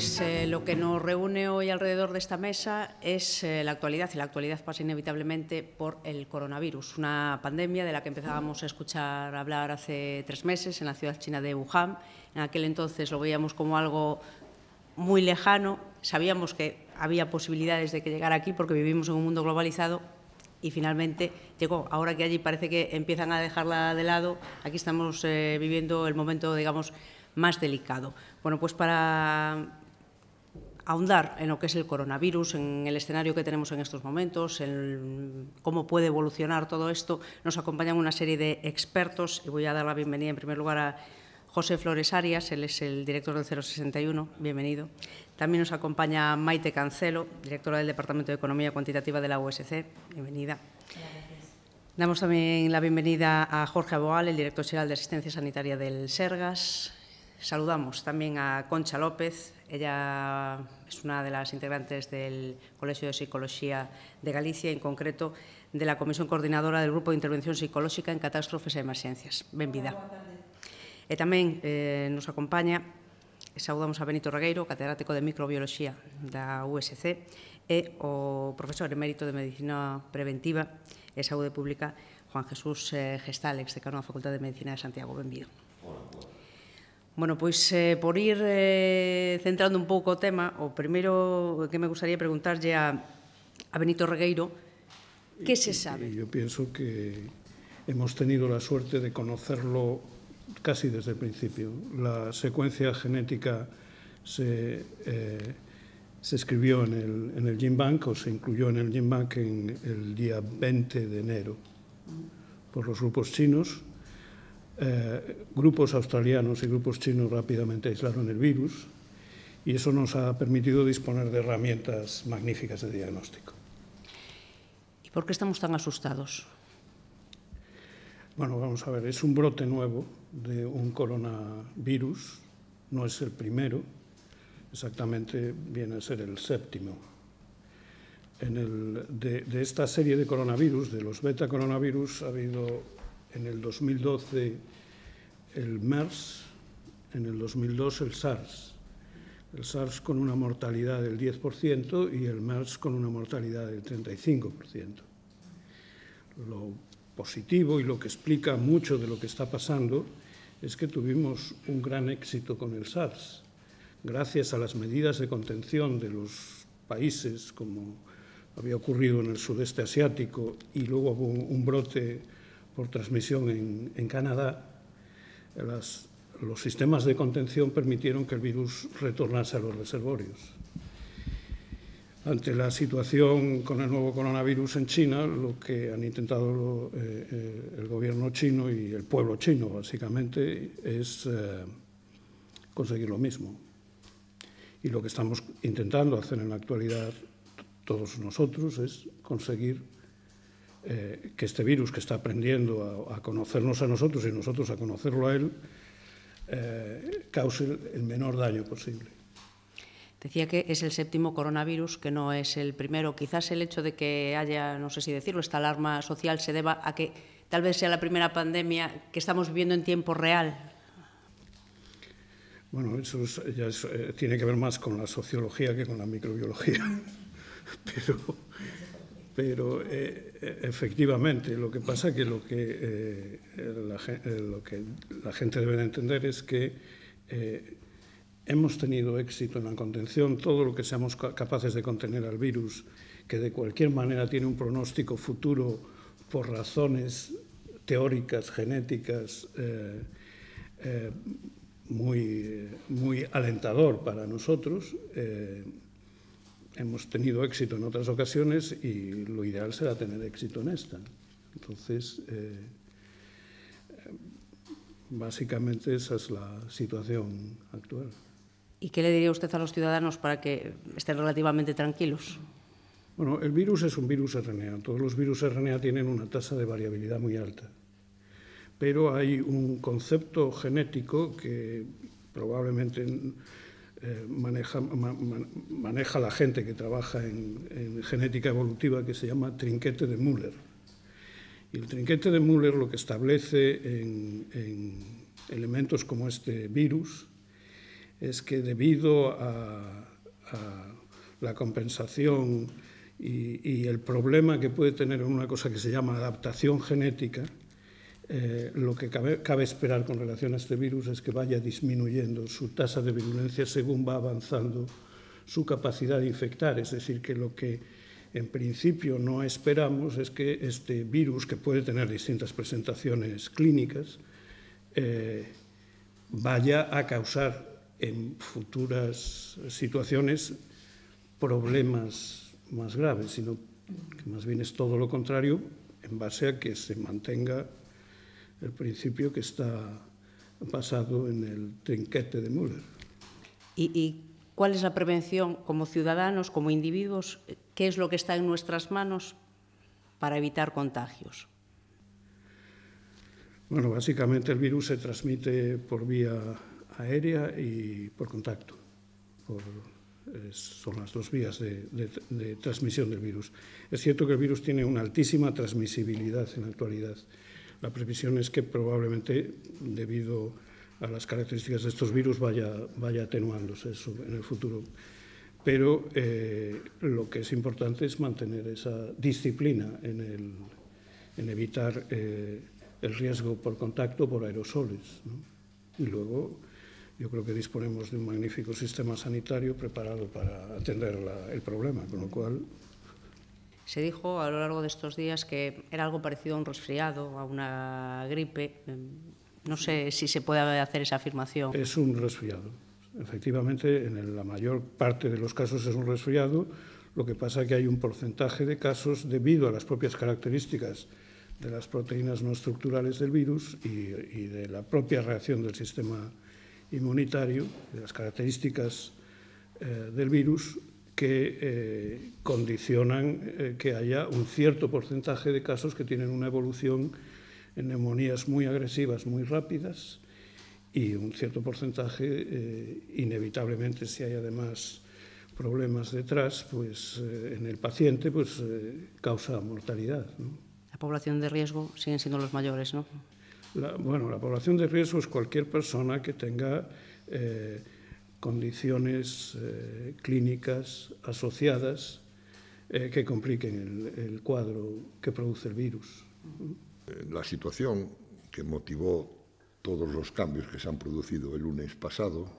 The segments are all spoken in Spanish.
Pues, eh, lo que nos reúne hoy alrededor de esta mesa es eh, la actualidad y la actualidad pasa inevitablemente por el coronavirus, una pandemia de la que empezábamos a escuchar hablar hace tres meses en la ciudad china de Wuhan. En aquel entonces lo veíamos como algo muy lejano, sabíamos que había posibilidades de que llegara aquí porque vivimos en un mundo globalizado, y finalmente llegó. Ahora que allí parece que empiezan a dejarla de lado, aquí estamos eh, viviendo el momento, digamos, más delicado. Bueno, pues para ahondar en lo que es el coronavirus, en el escenario que tenemos en estos momentos, en cómo puede evolucionar todo esto. Nos acompañan una serie de expertos y voy a dar la bienvenida en primer lugar a José Flores Arias, él es el director del 061, bienvenido. También nos acompaña Maite Cancelo, directora del Departamento de Economía Cuantitativa de la USC, bienvenida. Damos también la bienvenida a Jorge Aboal, el director general de Asistencia Sanitaria del SERGAS. Saludamos también a Concha López, Ella es una de las integrantes del Colegio de Psicología de Galicia, en concreto de la Comisión Coordinadora del Grupo de Intervención Psicolóxica en Catástrofes e Emerxencias. Benvida. E tamén eh, nos acompaña, saudamos a Benito Regueiro, catedrático de Microbioloxía da USC, e o profesor emérito de Medicina Preventiva e Saúde Pública, Juan Jesús eh, Gestal, ex decano da Facultade de Medicina de Santiago. Benvido. Hola, hola. Bueno, pues eh, por ir eh, centrando un poco el tema, o primero que me gustaría preguntarle a, a Benito Regueiro, ¿qué se sabe? yo pienso que hemos tenido la suerte de conocerlo casi desde el principio. La secuencia genética se, eh, escribió en el, en el GenBank o se incluyó en el GenBank el día 20 de enero por los grupos chinos eh, grupos australianos y grupos chinos rápidamente aislaron el virus y eso nos ha permitido disponer de herramientas magníficas de diagnóstico. ¿Y por qué estamos tan asustados? Bueno, vamos a ver, es un brote nuevo de un coronavirus, no es el primero, exactamente viene a ser el séptimo. En el, de, de esta serie de coronavirus, de los beta coronavirus, ha habido en el 2012 el MERS, en el 2002 el SARS. El SARS con una mortalidad del 10% y el MERS con una mortalidad del 35%. Lo positivo y lo que explica mucho de lo que está pasando es que tuvimos un gran éxito con el SARS. Gracias a las medidas de contención de los países, como había ocurrido en el sudeste asiático, y luego hubo un brote por transmisión en, Canadá, los sistemas de contención permitieron que el virus retornase a los reservorios. Ante la situación con el nuevo coronavirus en China, lo que han intentado eh, eh, el gobierno chino y el pueblo chino, básicamente, es eh, conseguir lo mismo. Y lo que estamos intentando hacer en la actualidad todos nosotros es conseguir eh, que este virus que está aprendiendo a, conocernos a nosotros y nosotros a conocerlo a él, eh, cause el menor daño posible. Decía que es el séptimo coronavirus, que no es el primero. Quizás el hecho de que haya, no sé si decirlo, esta alarma social se deba a que tal vez sea la primera pandemia que estamos viviendo en tiempo real. Bueno, eso ya eh, tiene que ver más con la sociología que con la microbiología. Pero pero eh, eh, efectivamente lo que pasa que lo que, eh, la, lo que la gente debe de entender es que hemos tenido éxito en la contención, todo lo que seamos capaces de contener al virus, que de cualquier manera tiene un pronóstico futuro por razones teóricas, genéticas, muy, muy alentador para nosotros, hemos tenido éxito en otras ocasiones y lo ideal será tener éxito en esta. Entonces, eh, básicamente esa es la situación actual. ¿Y qué le diría usted a los ciudadanos para que estén relativamente tranquilos? Bueno, el virus es un virus RNA. Todos los virus RNA tienen una tasa de variabilidad muy alta. Pero hay un concepto genético que probablemente eh, maneja, la gente que trabaja en, genética evolutiva que se llama trinquete de Müller. Y el trinquete de Müller lo que establece en, elementos como este virus es que debido a, la compensación y, y, el problema que puede tener en una cosa que se llama adaptación genética, eh, lo que cabe, esperar con relación a este virus es que vaya disminuyendo su tasa de virulencia según va avanzando su capacidad de infectar. Es decir, que lo que en principio no esperamos es que este virus, que puede tener distintas presentaciones clínicas, eh, vaya a causar en futuras situaciones problemas más graves, sino que más bien es todo lo contrario en base a que se mantenga el principio que está basado en el trinquete de Müller. ¿Y, cuál es la prevención como ciudadanos, como individuos? ¿Qué es lo que está en nuestras manos para evitar contagios? Bueno, básicamente el virus se transmite por vía aérea y por contacto. Eh, son las dos vías de transmisión del virus. Es cierto que el virus tiene una altísima transmisibilidad en la actualidad. La previsión es que probablemente, debido a las características de estos virus, vaya, vaya atenuándose eso en el futuro. Pero eh, lo que es importante es mantener esa disciplina en, el, en evitar eh, el riesgo por contacto por aerosoles. Y luego yo creo que disponemos de un magnífico sistema sanitario preparado para atender el problema, con lo cual se dijo a lo largo de estos días que era algo parecido a un resfriado, a una gripe. Em, no sé si se puede hacer esa afirmación. Es un resfriado. Efectivamente, en la mayor parte de los casos es un resfriado. Lo que pasa es que hay un porcentaje de casos debido a las propias características de las proteínas no estructurales del virus y, de la propia reacción del sistema inmunitario, de las características eh, del virus, que eh, condicionan eh, que haya un cierto porcentaje de casos que tienen una evolución en neumonías muy agresivas, muy rápidas, y un cierto porcentaje, eh, inevitablemente, si hay además problemas detrás, pues en el paciente pues, causa mortalidad. La población de riesgo siguen siendo los mayores, ¿no? bueno, la población de riesgo es cualquier persona que tenga condiciones eh, clínicas asociadas eh, que compliquen el, cuadro que produce el virus. Eh, la situación que motivó todos los cambios que se han producido el lunes pasado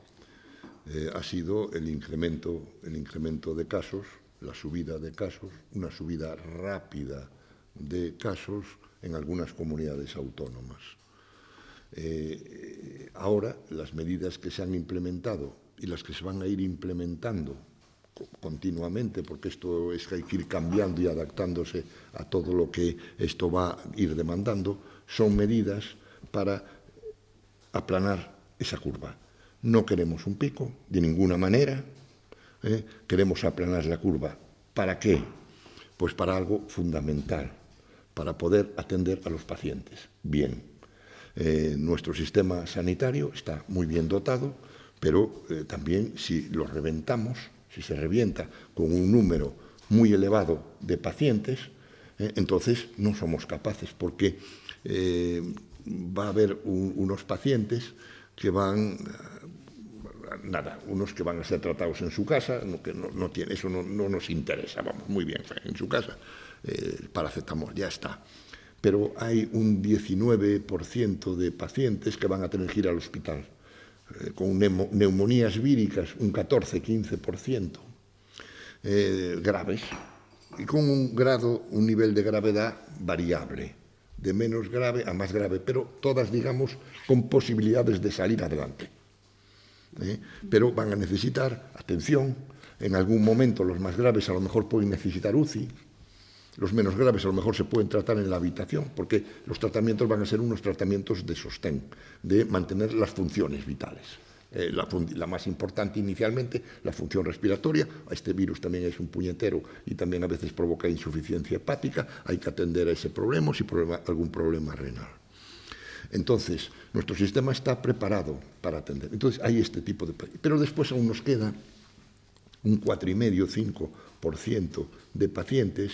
ha sido el incremento, el incremento de casos, la subida de casos, una subida rápida de casos en algunas comunidades autónomas. ahora, las medidas que se han implementado y las que se van a ir implementando continuamente, porque esto es que hay que ir cambiando y adaptándose a todo lo que esto va a ir demandando, son medidas para aplanar esa curva. No queremos un pico, de ninguna manera, ¿eh? queremos aplanar la curva. ¿Para qué? Pues para algo fundamental, para poder atender a los pacientes. Bien, eh, nuestro sistema sanitario está muy bien dotado, pero eh, también si lo reventamos, si se revienta con un número muy elevado de pacientes, eh, entonces no somos capaces porque eh, va a haber unos pacientes que van nada, unos que van a ser tratados en su casa, eso no, nos interesa, vamos, muy bien, en su casa, eh, paracetamol, ya está. Pero hay un 19% de pacientes que van a tener que ir al hospital Eh, con neumonías víricas un 14-15% eh, graves e con un grado, un nivel de gravedad variable, de menos grave a máis grave, pero todas, digamos, con posibilidades de salir adelante. Eh? Pero van a necesitar atención, en algún momento los más graves a lo mejor pueden necesitar UCI, Los menos graves a lo mejor se pueden tratar en la habitación, porque los tratamientos van a ser unos tratamientos de sostén, de mantener las funciones vitales. Eh, la, más importante inicialmente, la función respiratoria. Este virus también es un puñetero y también a veces provoca insuficiencia hepática. Hay que atender a ese problema, si problema, algún problema renal. Entonces, nuestro sistema está preparado para atender. Entonces, hay este tipo de... Pero después aún nos queda un 4,5-5% de pacientes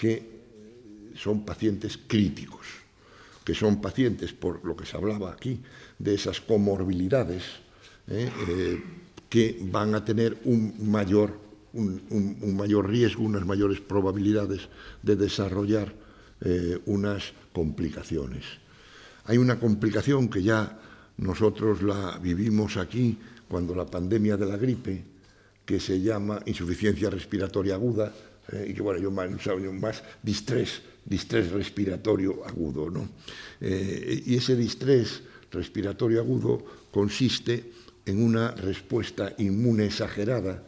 que son pacientes críticos, que son pacientes, por lo que se hablaba aquí, de esas comorbilidades, ¿eh? Eh, que van a tener un mayor, mayor riesgo, unas mayores probabilidades de desarrollar eh, unas complicaciones. Hay una complicación que ya nosotros la vivimos aquí cuando la pandemia de la gripe, que se llama insuficiencia respiratoria aguda, eh, y que bueno, yo más, distrés, respiratorio agudo. ¿no? Eh, y ese distrés respiratorio agudo consiste en una respuesta inmune exagerada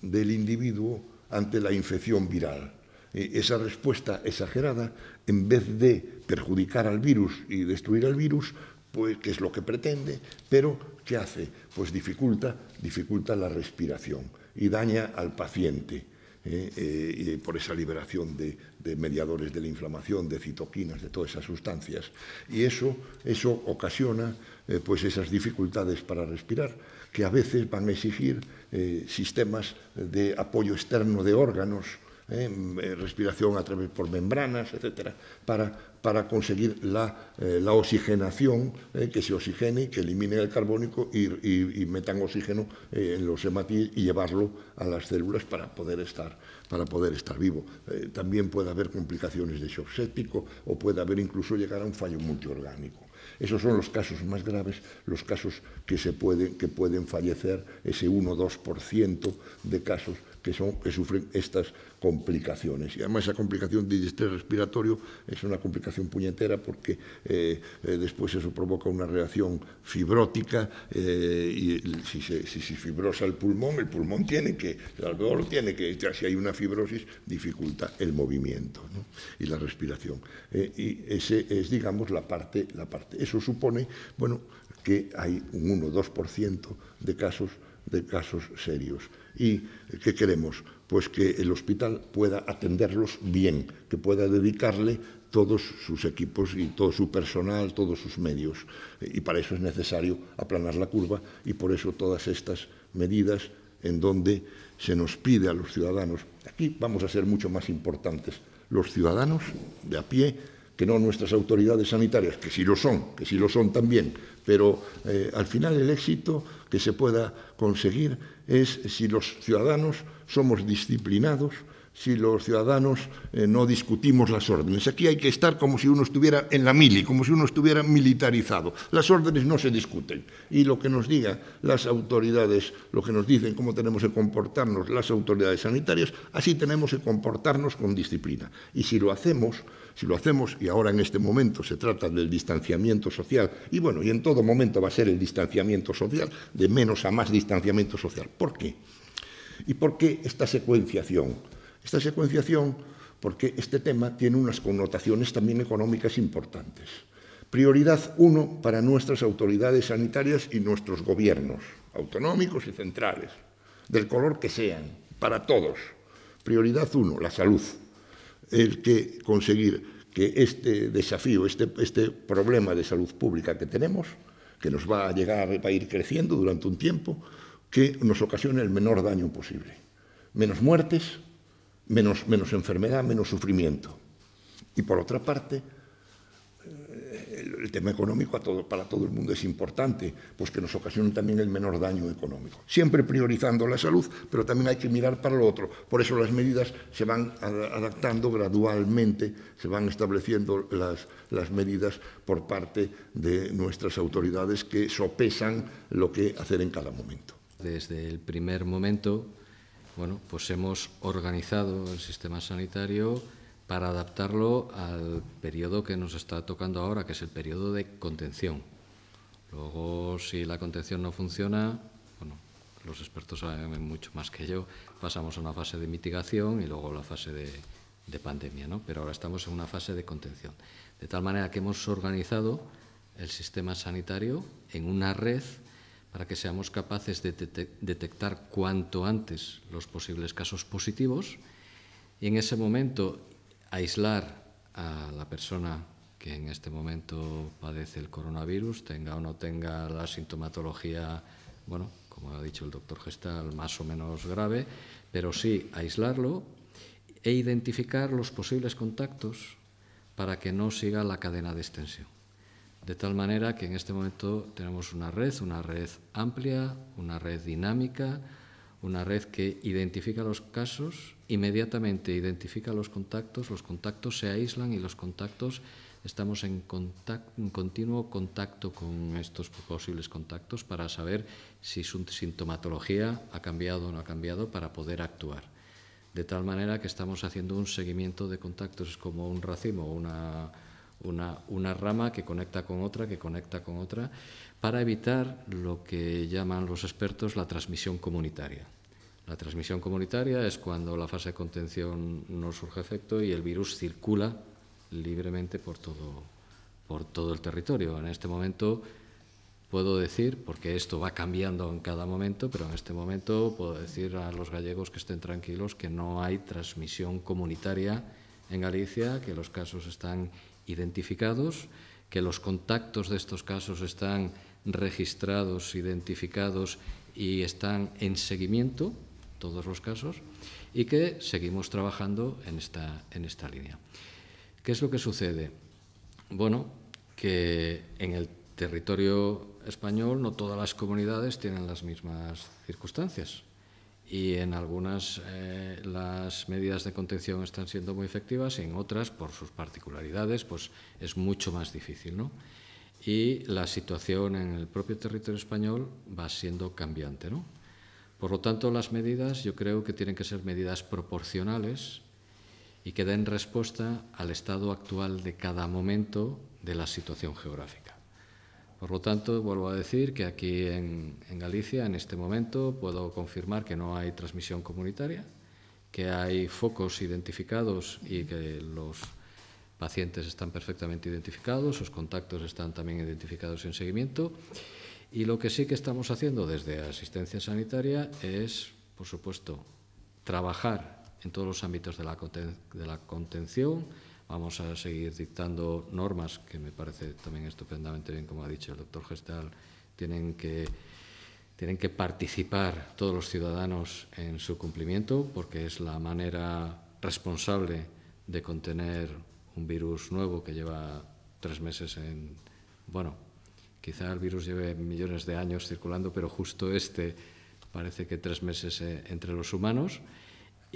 del individuo ante la infección viral. Eh, esa respuesta exagerada, en vez de perjudicar al virus y destruir al virus, pues, que es lo que pretende, pero ¿qué hace? Pues dificulta, dificulta la respiración y daña al paciente. eh, eh, por esa liberación de, de, mediadores de la inflamación, de citoquinas, de todas esas sustancias. Y eso, eso ocasiona eh, pues esas dificultades para respirar, que a veces van a exigir eh, sistemas de apoyo externo de órganos, Eh, mm, eh, respiración a través por membranas, etcétera, para, conseguir la, eh, oxigenación, que se oxigene, que elimine el carbónico y, metan oxígeno en los hematíes y llevarlo a las células para poder estar, para poder estar vivo. también puede haber complicaciones de shock séptico o puede haber incluso llegar a un fallo multiorgánico. Esos son los casos más graves, los casos que, pueden, que pueden fallecer, ese 1-2% de casos que, sufren estas complicaciones. Y además esa complicación de distrés respiratorio es una complicación puñetera porque eh, eh, después eso provoca una reacción fibrótica eh, y si se, fibrosa el pulmón, el pulmón tiene que, el alveolo tiene que, si hay una fibrosis, dificulta el movimiento y la respiración. y ese es, digamos, la parte, la parte. Eso supone, bueno, que hay un 1 o 2% de casos, de casos serios. ¿Y qué queremos? Pues que el hospital pueda atenderlos bien, que pueda dedicarle todos sus equipos y todo su personal, todos sus medios. Y para eso es necesario aplanar la curva y por eso todas estas medidas en donde se nos pide a los ciudadanos, aquí vamos a ser mucho más importantes, los ciudadanos de a pie, que no nuestras autoridades sanitarias, que sí lo son, que sí lo son también, pero eh, al final el éxito que se pueda conseguir es si los ciudadanos somos disciplinados, si los ciudadanos eh, no discutimos las órdenes. Aquí hay que estar como si uno estuviera en la mili, como si uno estuviera militarizado. Las órdenes no se discuten. Y lo que nos digan las autoridades, lo que nos dicen cómo tenemos que comportarnos las autoridades sanitarias, así tenemos que comportarnos con disciplina. Y si lo hacemos, si lo hacemos, y ahora en este momento se trata del distanciamiento social, y bueno, y en todo momento va a ser el distanciamiento social, de menos a más distanciamiento social. ¿Por qué? ¿Y por qué esta secuenciación? Esta secuenciación porque este tema tiene unas connotaciones también económicas importantes. Prioridad uno para nuestras autoridades sanitarias y nuestros gobiernos, autonómicos y centrales, del color que sean, para todos. Prioridad uno, la salud el que conseguir que este desafío, este, este, problema de salud pública que tenemos, que nos va a llegar, va a ir creciendo durante un tiempo, que nos ocasione el menor daño posible. Menos muertes, menos, menos enfermedad, menos sufrimiento. Y por otra parte, el, tema económico a para todo el mundo es importante, pues que nos ocasionen también el menor daño económico. Siempre priorizando la salud, pero también hay que mirar para lo otro. Por eso las medidas se van adaptando gradualmente, se van estableciendo las, las medidas por parte de nuestras autoridades que sopesan lo que hacer en cada momento. Desde el primer momento, bueno, pues hemos organizado el sistema sanitario para adaptarlo al periodo que nos está tocando ahora, que es el periodo de contención. Luego, si la contención no funciona, bueno, los expertos saben mucho más que yo, pasamos a una fase de mitigación y luego a la fase de, de pandemia, ¿no? pero ahora estamos en una fase de contención. De tal manera que hemos organizado el sistema sanitario en una red para que seamos capaces de detectar cuanto antes los posibles casos positivos y en ese momento aislar a la persona que en este momento padece el coronavirus, tenga o no tenga la sintomatología, bueno, como ha dicho el doctor Gestal, más o menos grave, pero sí aislarlo e identificar los posibles contactos para que no siga la cadena de extensión. De tal manera que en este momento tenemos una red, una red amplia, una red dinámica, una red que identifica los casos, inmediatamente identifica los contactos, los contactos se aíslan y los contactos estamos en, contacto, continuo contacto con estos posibles contactos para saber si su sintomatología ha cambiado o no ha cambiado para poder actuar. De tal manera que estamos haciendo un seguimiento de contactos, es como un racimo, una rama que conecta con otra, que conecta con otra para evitar lo que llaman los expertos la transmisión comunitaria. La transmisión comunitaria es cuando la fase de contención no surge efecto y el virus circula libremente por todo, el territorio. En este momento puedo decir, porque esto va cambiando en cada momento, pero en este momento puedo decir a los gallegos que estén tranquilos que no hay transmisión comunitaria en Galicia, que los casos están identificados que los contactos de estos casos están registrados, identificados y están en seguimiento, todos los casos, y que seguimos trabajando en esta, en esta línea. ¿Qué es lo que sucede? Bueno, que en el territorio español no todas las comunidades tienen las mismas circunstancias y en algunas eh, las medidas de contención están siendo muy efectivas, y en otras, por sus particularidades, pues es mucho más difícil. ¿no? Y la situación en el propio territorio español va siendo cambiante. ¿no? Por lo tanto, las medidas yo creo que tienen que ser medidas proporcionales y que den respuesta al estado actual de cada momento de la situación geográfica. Por lo tanto, vuelvo a decir que aquí en, Galicia, en este momento, puedo confirmar que no hay transmisión comunitaria, que hay focos identificados y que los pacientes están perfectamente identificados, sus contactos están también identificados en seguimiento. Y lo que sí que estamos haciendo desde asistencia sanitaria es, por supuesto, trabajar en todos los ámbitos de la contención, vamos a seguir dictando normas, que me parece también estupendamente bien, como ha dicho el doctor Gestal, tienen que, participar todos los ciudadanos en su cumplimiento, porque es la manera responsable de contener un virus nuevo que lleva tres meses en... Bueno, quizá el virus lleve millones de años circulando, pero justo este parece que tres meses eh, entre los humanos.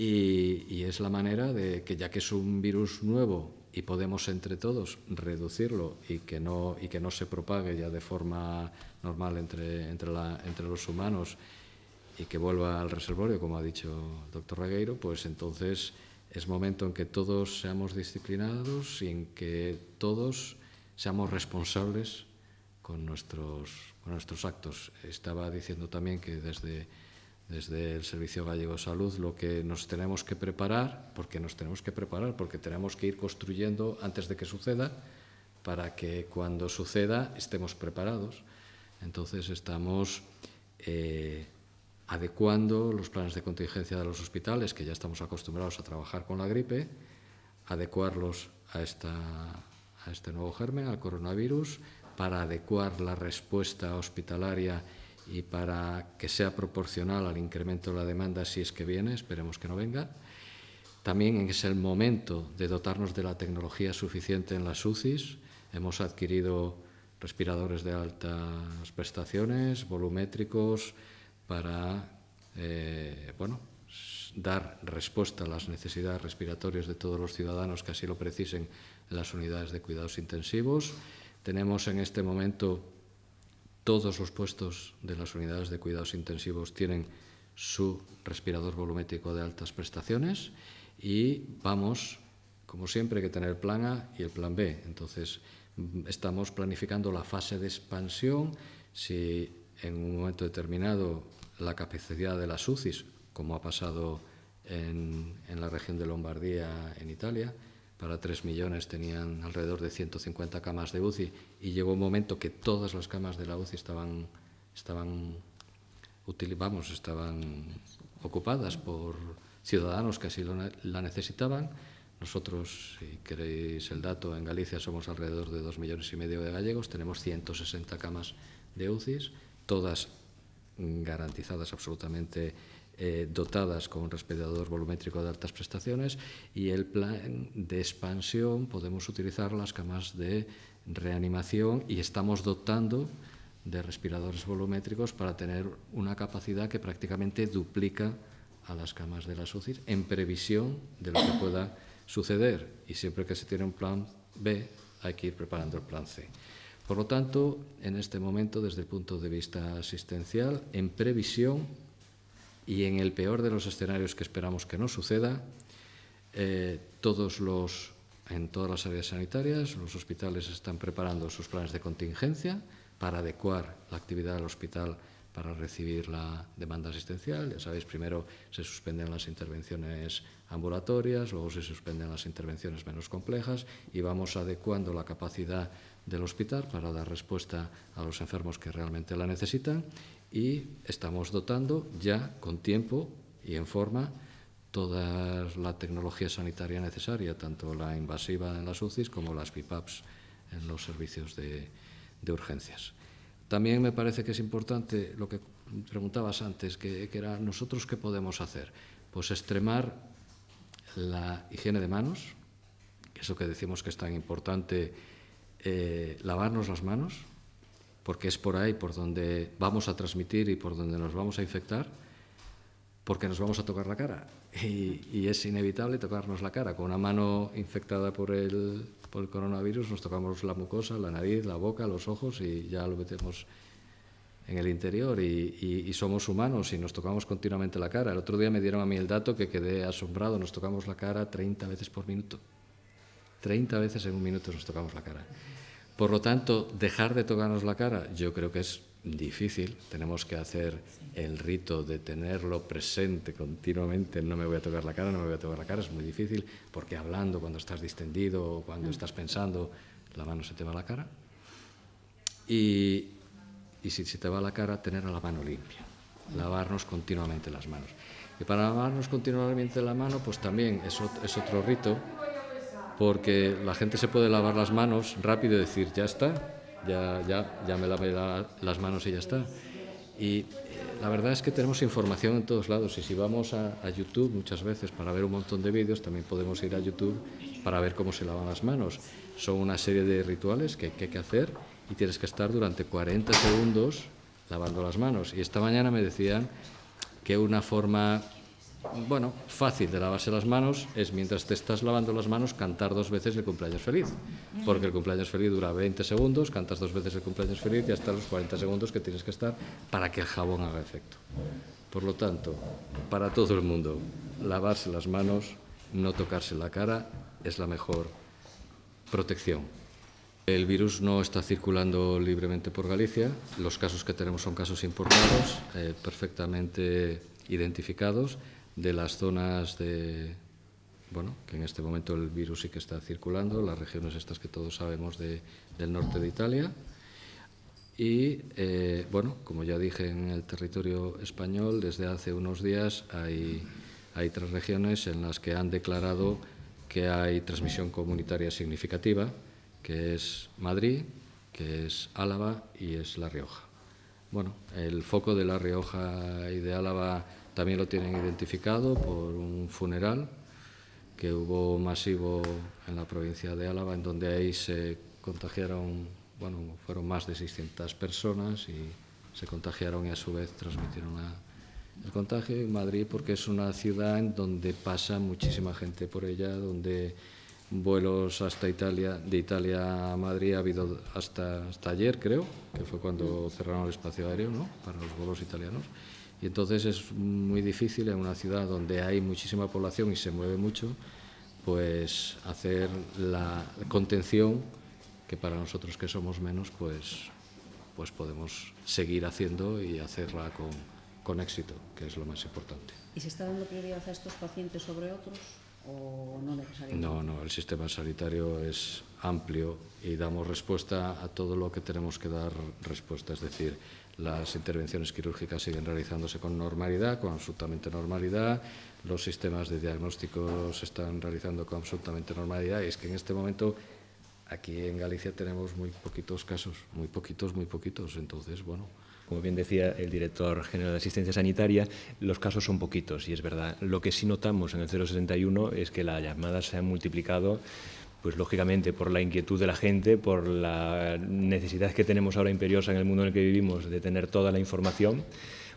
Y, es la manera de que ya que es un virus nuevo y podemos entre todos reducirlo y que no, y que no se propague ya de forma normal entre, entre, la, entre los humanos y que vuelva al reservorio, como ha dicho el doctor Ragueiro, pues entonces es momento en que todos seamos disciplinados y en que todos seamos responsables con nuestros, con nuestros actos. Estaba diciendo también que desde desde el Servicio Gallego de Salud lo que nos tenemos que preparar, porque nos tenemos que preparar, porque tenemos que ir construyendo antes de que suceda, para que cuando suceda estemos preparados. Entonces estamos eh, adecuando los planes de contingencia de los hospitales, que ya estamos acostumbrados a trabajar con la gripe, adecuarlos a este nuevo germen, al coronavirus, para adecuar la respuesta hospitalaria y para que sea proporcional al incremento de la demanda si es que viene, esperemos que no venga. También es el momento de dotarnos de la tecnología suficiente en las UCIs. Hemos adquirido respiradores de altas prestaciones, volumétricos, para eh, bueno, dar respuesta a las necesidades respiratorias de todos los ciudadanos que así lo precisen en las unidades de cuidados intensivos. Tenemos en este momento todos los puestos de las unidades de cuidados intensivos tienen su respirador volumétrico de altas prestaciones y vamos, como siempre, que tener el plan A y el plan B. Entonces, estamos planificando la fase de expansión. Si en un momento determinado la capacidad de las UCIs, como ha pasado en la región de Lombardía, en Italia, para 3 millones tenían alrededor de 150 camas de UCI y llegó un momento que todas las camas de la UCI estaban, estaban, estaban ocupadas por ciudadanos que así la necesitaban. Nosotros, si queréis el dato, en Galicia somos alrededor de 2 millones y medio de gallegos, tenemos 160 camas de UCI, todas mm, garantizadas absolutamente eh, dotadas con un respirador volumétrico de altas prestaciones y el plan de expansión podemos utilizar las camas de reanimación y estamos dotando de respiradores volumétricos para tener una capacidad que prácticamente duplica a las camas de la UCI en previsión de lo que pueda suceder y siempre que se tiene un plan B hay que ir preparando el plan C. Por lo tanto, en este momento, desde el punto de vista asistencial, en previsión y en el peor de los escenarios que esperamos que no suceda, eh, todos los, en todas las áreas sanitarias, los hospitales están preparando sus planes de contingencia para adecuar la actividad del hospital para recibir la demanda asistencial. Ya sabéis, primero se suspenden las intervenciones ambulatorias, luego se suspenden las intervenciones menos complejas y vamos adecuando la capacidad del hospital para dar respuesta a los enfermos que realmente la necesitan y estamos dotando ya con tiempo y en forma toda la tecnología sanitaria necesaria, tanto la invasiva en las UCIs como las PIPAPs en los servicios de, urgencias. También me parece que es importante lo que preguntabas antes, que, era nosotros qué podemos hacer. Pues extremar la higiene de manos, que es lo que decimos que es tan importante, eh, lavarnos las manos, porque es por ahí por donde vamos a transmitir y por donde nos vamos a infectar, porque nos vamos a tocar la cara. Y, es inevitable tocarnos la cara. Con una mano infectada por el, coronavirus nos tocamos la mucosa, la nariz, la boca, los ojos y ya lo metemos en el interior y, y, somos humanos y nos tocamos continuamente la cara. El otro día me dieron a mí el dato que quedé asombrado, nos tocamos la cara 30 veces por minuto. 30 veces en un minuto nos tocamos la cara. Por lo tanto, dejar de tocarnos la cara yo creo que es difícil. Tenemos que hacer el rito de tenerlo presente continuamente. No me voy a tocar la cara, no me voy a tocar la cara. Es muy difícil porque hablando cuando estás distendido o cuando mm. estás pensando, la mano se te va a la cara. Y, si se te va a la cara, tener la mano limpia. Mm. Lavarnos continuamente las manos. Y para lavarnos continuamente la mano, pues también es otro rito porque la gente se puede lavar las manos rápido y decir, ya está, ya, ya, ya me lavé las manos y ya está. Y eh, la verdad es que tenemos información en todos lados y si vamos a, YouTube muchas veces para ver un montón de vídeos, también podemos ir a YouTube para ver cómo se lavan las manos. Son una serie de rituales que hay que hacer y tienes que estar durante 40 segundos lavando las manos. Y esta mañana me decían que una forma bueno, fácil de lavarse las manos es mientras te estás lavando las manos cantar dos veces el cumpleaños feliz. Porque el cumpleaños feliz dura 20 segundos, cantas dos veces el cumpleaños feliz y hasta los 40 segundos que tienes que estar para que el jabón haga efecto. Por lo tanto, para todo el mundo, lavarse las manos, no tocarse la cara es la mejor protección. El virus no está circulando libremente por Galicia. Los casos que tenemos son casos importados, eh, perfectamente identificados de las zonas de, bueno, que en este momento el virus sí que está circulando, las regiones estas que todos sabemos de, del norte de Italia. Y, eh, bueno, como ya dije en el territorio español, desde hace unos días hay, hay tres regiones en las que han declarado que hay transmisión comunitaria significativa, que es Madrid, que es Álava y es La Rioja. Bueno, el foco de La Rioja y de Álava también lo tienen identificado por un funeral que hubo masivo en la provincia de Álava, en donde ahí se contagiaron, bueno, fueron más de 600 personas y se contagiaron y a su vez transmitieron el contagio. En Madrid, porque es una ciudad en donde pasa muchísima gente por ella, donde vuelos hasta Italia, de Italia a Madrid ha habido hasta, hasta ayer, creo, que fue cuando cerraron el espacio aéreo, ¿no? Para los vuelos italianos. Y entonces es muy difícil en una ciudad donde hay muchísima población y se mueve mucho, pues hacer la contención que para nosotros que somos menos, pues, pues podemos seguir haciendo y hacerla con, con éxito, que es lo más importante. ¿Y se está dando prioridad a estos pacientes sobre otros? o no necesariamente? No, no, el sistema sanitario es amplio y damos respuesta a todo lo que tenemos que dar respuesta. Es decir, las intervenciones quirúrgicas siguen realizándose con normalidad, con absolutamente normalidad, los sistemas de diagnóstico se están realizando con absolutamente normalidad y es que en este momento aquí en Galicia tenemos muy poquitos casos, muy poquitos, muy poquitos, entonces, bueno, como bien decía el director general de asistencia sanitaria, los casos son poquitos y es verdad. Lo que sí notamos en el 061 es que las llamadas se han multiplicado pues lógicamente por la inquietud de la gente, por la necesidad que tenemos ahora imperiosa en el mundo en el que vivimos de tener toda la información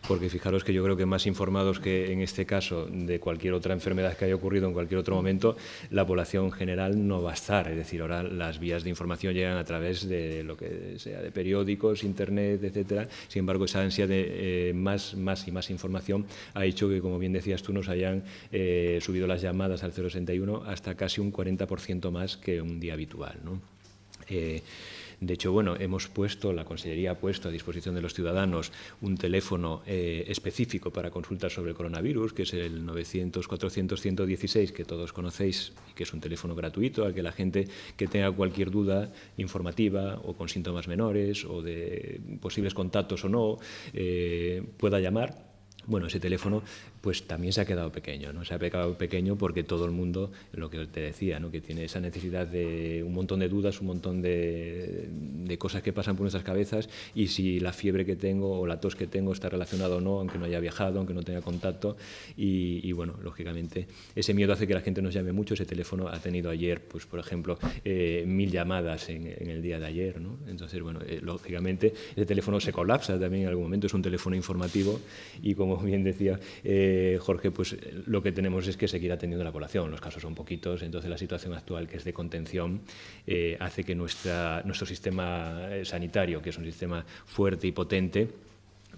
porque fijaros que yo creo que más informados que en este caso de cualquier otra enfermedad que haya ocurrido en cualquier otro momento, la población general no va a estar. Es decir, ahora las vías de información llegan a través de lo que sea de periódicos, internet, etcétera. Sin embargo, esa ansia de eh, más, más y más información ha hecho que, como bien decías tú, nos hayan eh, subido las llamadas al 061 hasta casi un 40% más que un día habitual. ¿no? Eh, de hecho, bueno, hemos puesto, la Consellería ha puesto a disposición de los ciudadanos un teléfono eh, específico para consultas sobre el coronavirus, que es el 900-400-116, que todos conocéis y que es un teléfono gratuito al que la gente que tenga cualquier duda informativa o con síntomas menores o de posibles contactos o no eh, pueda llamar. Bueno, ese teléfono pues también se ha quedado pequeño, ¿no? Se ha quedado pequeño porque todo el mundo, lo que te decía, ¿no? Que tiene esa necesidad de un montón de dudas, un montón de, cosas que pasan por nuestras cabezas y si la fiebre que tengo o la tos que tengo está relacionada o no, aunque no haya viajado, aunque no tenga contacto y, bueno, lógicamente ese miedo hace que la gente nos llame mucho, ese teléfono ha tenido ayer, pues por ejemplo, eh, mil llamadas en, el día de ayer, Entonces, bueno, eh, lógicamente ese teléfono se colapsa también en algún momento, es un teléfono informativo y como bien decía... Eh, eh, Jorge, pues eh, lo que tenemos es que seguir atendiendo a la población. Los casos son poquitos, entonces la situación actual, que es de contención, eh, hace que nuestro sistema sanitario, que es un sistema fuerte y potente,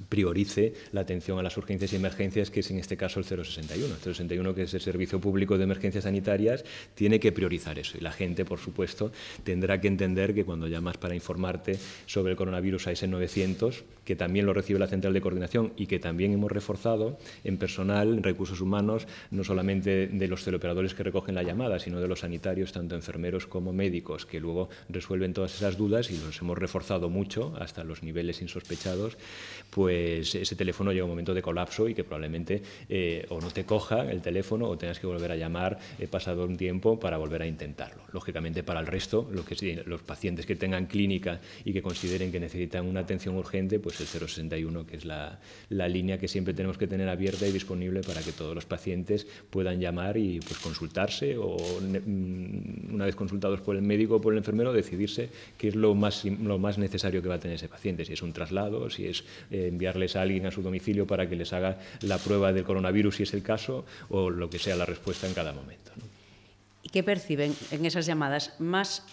priorice la atención a las urgencias y emergencias, que es en este caso el 061. El 061, que es el Servicio Público de Emergencias Sanitarias, tiene que priorizar eso. Y la gente, por supuesto, tendrá que entender que cuando llamas para informarte sobre el coronavirus a ese 900, que también lo recibe la central de coordinación y que también hemos reforzado en personal, en recursos humanos, no solamente de los teleoperadores que recogen la llamada, sino de los sanitarios, tanto enfermeros como médicos, que luego resuelven todas esas dudas y los hemos reforzado mucho hasta los niveles insospechados, pues ese teléfono llega a un momento de colapso y que probablemente eh, o no te coja el teléfono o tengas que volver a llamar eh, pasado un tiempo para volver a intentarlo. Lógicamente para el resto, los, que, los pacientes que tengan clínica y que consideren que necesitan una atención urgente, pues pues el 061, que es la, línea que siempre tenemos que tener abierta y disponible para que todos los pacientes puedan llamar y pues, consultarse o mm, una vez consultados por el médico o por el enfermero decidirse qué es lo más, necesario que va a tener ese paciente, si es un traslado, si es eh, enviarles a alguien a su domicilio para que les haga la prueba del coronavirus si es el caso o lo que sea la respuesta en cada momento. ¿Y qué perciben en esas llamadas? ¿Más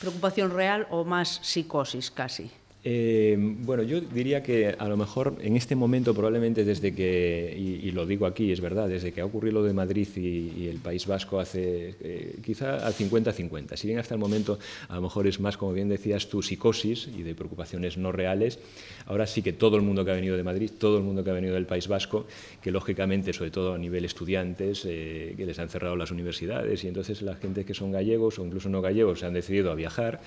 preocupación real o más psicosis casi? Eh, bueno, yo diría que a lo mejor en este momento, probablemente desde que, y, lo digo aquí, es verdad, desde que ha ocurrido lo de Madrid y, el País Vasco hace eh, quizá al 50-50. Si bien hasta el momento a lo mejor es más, como bien decías, tu psicosis y de preocupaciones no reales, ahora sí que todo el mundo que ha venido de Madrid, todo el mundo que ha venido del País Vasco, que lógicamente, sobre todo a nivel estudiantes, eh, que les han cerrado las universidades y entonces la gente que son gallegos o incluso no gallegos se han decidido a viajar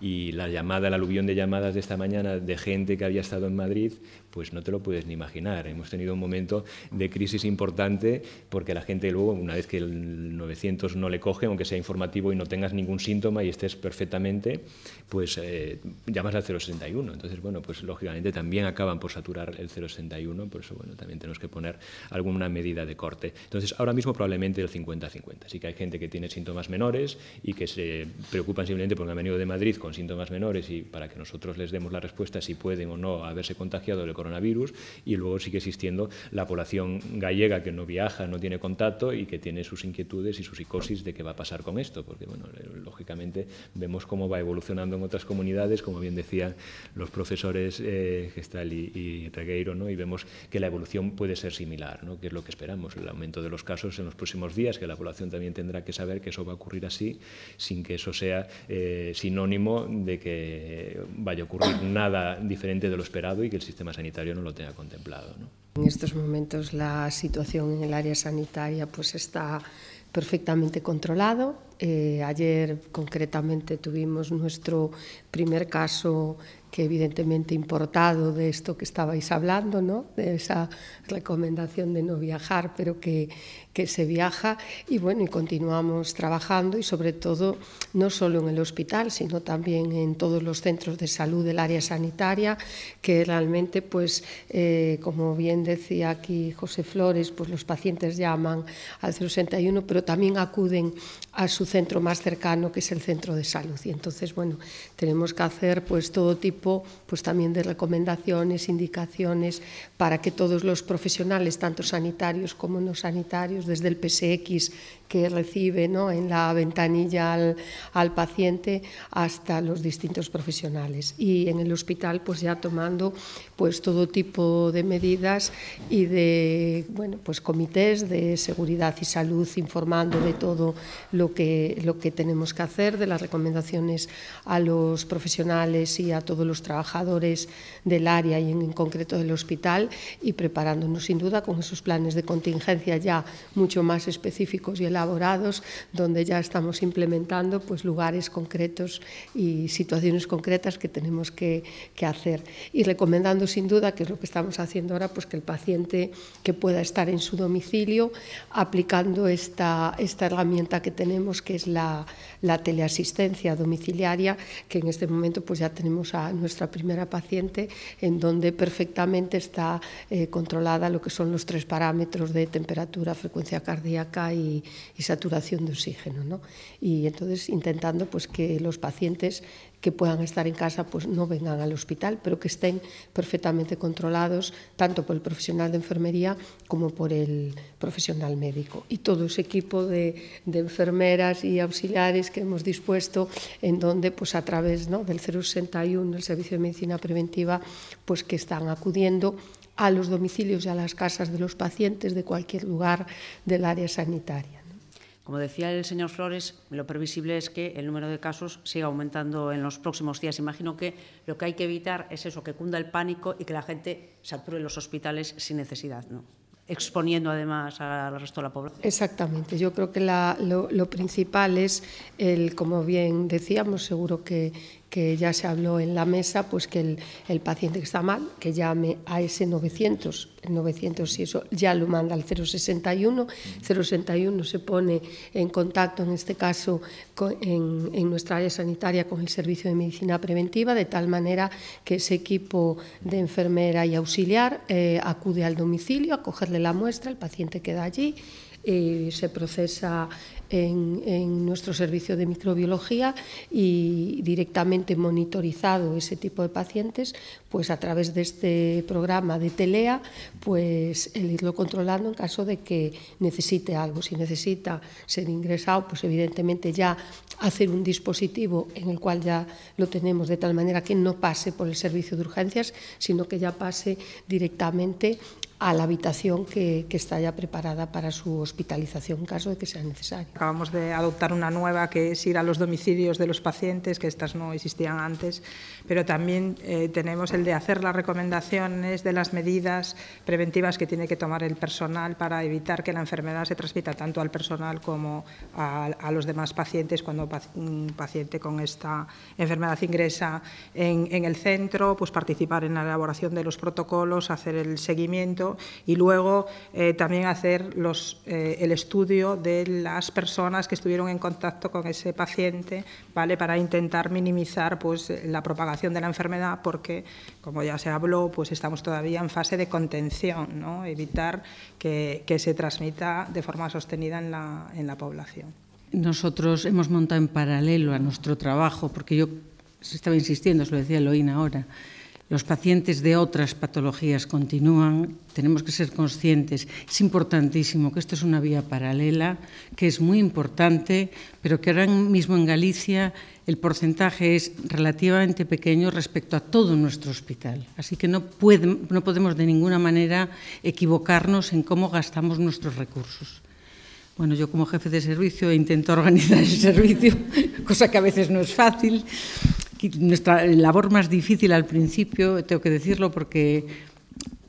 y la llamada, el aluvión de llamadas de esta mañana de gente que había estado en Madrid pues no te lo puedes ni imaginar. Hemos tenido un momento de crisis importante porque la gente luego, una vez que el 900 no le coge, aunque sea informativo y no tengas ningún síntoma y estés perfectamente, pues eh, llamas al 061. Entonces, bueno, pues lógicamente también acaban por saturar el 061, por eso, bueno, también tenemos que poner alguna medida de corte. Entonces, ahora mismo probablemente el 50-50. Así que hay gente que tiene síntomas menores y que se preocupan simplemente porque han venido de Madrid con síntomas menores y para que nosotros les demos la respuesta si pueden o no haberse contagiado coronavirus y luego sigue existiendo la población gallega que no viaja, no tiene contacto y que tiene sus inquietudes y su psicosis de qué va a pasar con esto, porque bueno, eh, lógicamente vemos cómo va evolucionando en otras comunidades, como bien decían los profesores eh, Gestal y, y, ¿no? y vemos que la evolución puede ser similar, ¿no? que es lo que esperamos, el aumento de los casos en los próximos días, que la población también tendrá que saber que eso va a ocurrir así, sin que eso sea eh, sinónimo de que vaya a ocurrir nada diferente de lo esperado y que el sistema sanitario no lo tenga contemplado. En estos momentos la situación en el área sanitaria pues está perfectamente controlado. Eh, ayer concretamente tuvimos nuestro primer caso que evidentemente importado de esto que estabais hablando, ¿no? de esa recomendación de no viajar, pero que, que se viaja. Y bueno, y continuamos trabajando y sobre todo no solo en el hospital, sino también en todos los centros de salud del área sanitaria, que realmente, pues, eh, como bien decía aquí José Flores, pues los pacientes llaman al 061, pero también acuden a su centro más cercano, que es el centro de salud. Y entonces, bueno, tenemos que hacer pues todo tipo pues, también de recomendaciones, indicaciones, para que todos los profesionales, tanto sanitarios como no sanitarios, desde el PSX que recibe ¿no? en la ventanilla al, al, paciente hasta los distintos profesionales. Y en el hospital, pues ya tomando pues todo tipo de medidas y de bueno, pues comités de seguridad y salud informando de todo lo que, lo que tenemos que hacer, de las recomendaciones a los profesionales y a todos los trabajadores del área y en, concreto del hospital y preparándonos sin duda con esos planes de contingencia ya mucho más específicos y el donde ya estamos implementando pues, lugares concretos y situaciones concretas que tenemos que, hacer. Y recomendando sin duda, que es lo que estamos haciendo ahora, pues que el paciente que pueda estar en su domicilio aplicando esta, esta herramienta que tenemos, que es la, teleasistencia domiciliaria, que en este momento pues, ya tenemos a nuestra primera paciente en donde perfectamente está eh, controlada lo que son los tres parámetros de temperatura, frecuencia cardíaca y, y saturación de oxígeno. Y entonces intentando pues, que los pacientes que puedan estar en casa pues, no vengan al hospital, pero que estén perfectamente controlados tanto por el profesional de enfermería como por el profesional médico. Y todo ese equipo de, enfermeras y auxiliares que hemos dispuesto en donde pues, a través ¿no? del 061, el Servicio de Medicina Preventiva, pues, que están acudiendo a los domicilios y a las casas de los pacientes de cualquier lugar del área sanitaria. Como decía el señor Flores, lo previsible es que el número de casos siga aumentando en los próximos días. Imagino que lo que hay que evitar es eso, que cunda el pánico y que la gente sature los hospitales sin necesidad, ¿no? exponiendo además al resto de la población. Exactamente, yo creo que lo, lo, principal es, el, como bien decíamos, seguro que, que ya se habló en la mesa, pues que el, paciente que está mal, que llame a ese 900, el 900 si eso ya lo manda al 061, 061 se pone en contacto en este caso en, nuestra área sanitaria con el Servicio de Medicina Preventiva, de tal manera que ese equipo de enfermera y auxiliar eh, acude al domicilio a cogerle la muestra, el paciente queda allí. Y eh, se procesa en, nuestro servicio de microbiología y directamente monitorizado ese tipo de pacientes, pues a través de este programa de Telea, pues el irlo controlando en caso de que necesite algo. Si necesita ser ingresado, pues evidentemente ya hacer un dispositivo en el cual ya lo tenemos de tal manera que no pase por el servicio de urgencias, sino que ya pase directamente a la habitación que, está ya preparada para su hospitalización en caso de que sea necesario. Acabamos de adoptar una nueva que es ir a los domicilios de los pacientes, que estas no existían antes, pero también eh, tenemos el de hacer las recomendaciones de las medidas preventivas que tiene que tomar el personal para evitar que la enfermedad se transmita tanto al personal como a, los demás pacientes cuando un paciente con esta enfermedad ingresa en, en el centro, pues participar en la elaboración de los protocolos, hacer el seguimiento y luego eh, también hacer eh, el estudio de las personas que estuvieron en contacto con ese paciente, ¿vale? Para intentar minimizar pues, la propagación de la enfermedad porque, como ya se habló, pues estamos todavía en fase de contención, ¿no? Evitar que, se transmita de forma sostenida en la, población. Nosotros hemos montado en paralelo a nuestro trabajo, porque yo estaba insistiendo, os lo decía Loina ahora, los pacientes de otras patologías continúan, tenemos que ser conscientes. Es importantísimo que esto es una vía paralela, que es muy importante, pero que ahora mismo en Galicia el porcentaje es relativamente pequeño respecto a todo nuestro hospital. Así que no, no podemos de ninguna manera equivocarnos en cómo gastamos nuestros recursos. Bueno, yo como jefe de servicio intento organizar el servicio, cosa que a veces no es fácil, nuestra eh, labor más difícil al principio, tengo que decirlo porque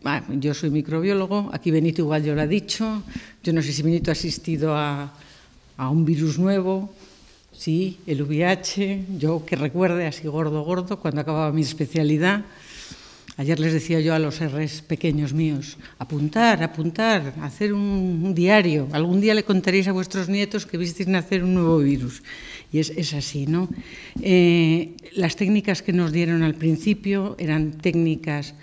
ah, yo soy microbiólogo, aquí Benito igual yo lo ha dicho, yo no sé si Benito ha asistido a, un virus nuevo, sí, el VIH, yo que recuerde así gordo, gordo, cuando acababa mi especialidad. Ayer les decía yo a los R's pequeños míos, apuntar, apuntar, hacer un diario. Algún día le contaréis a vuestros nietos que visteis nacer un nuevo virus. Y es, así, ¿no? Eh, las técnicas que nos dieron al principio eran técnicas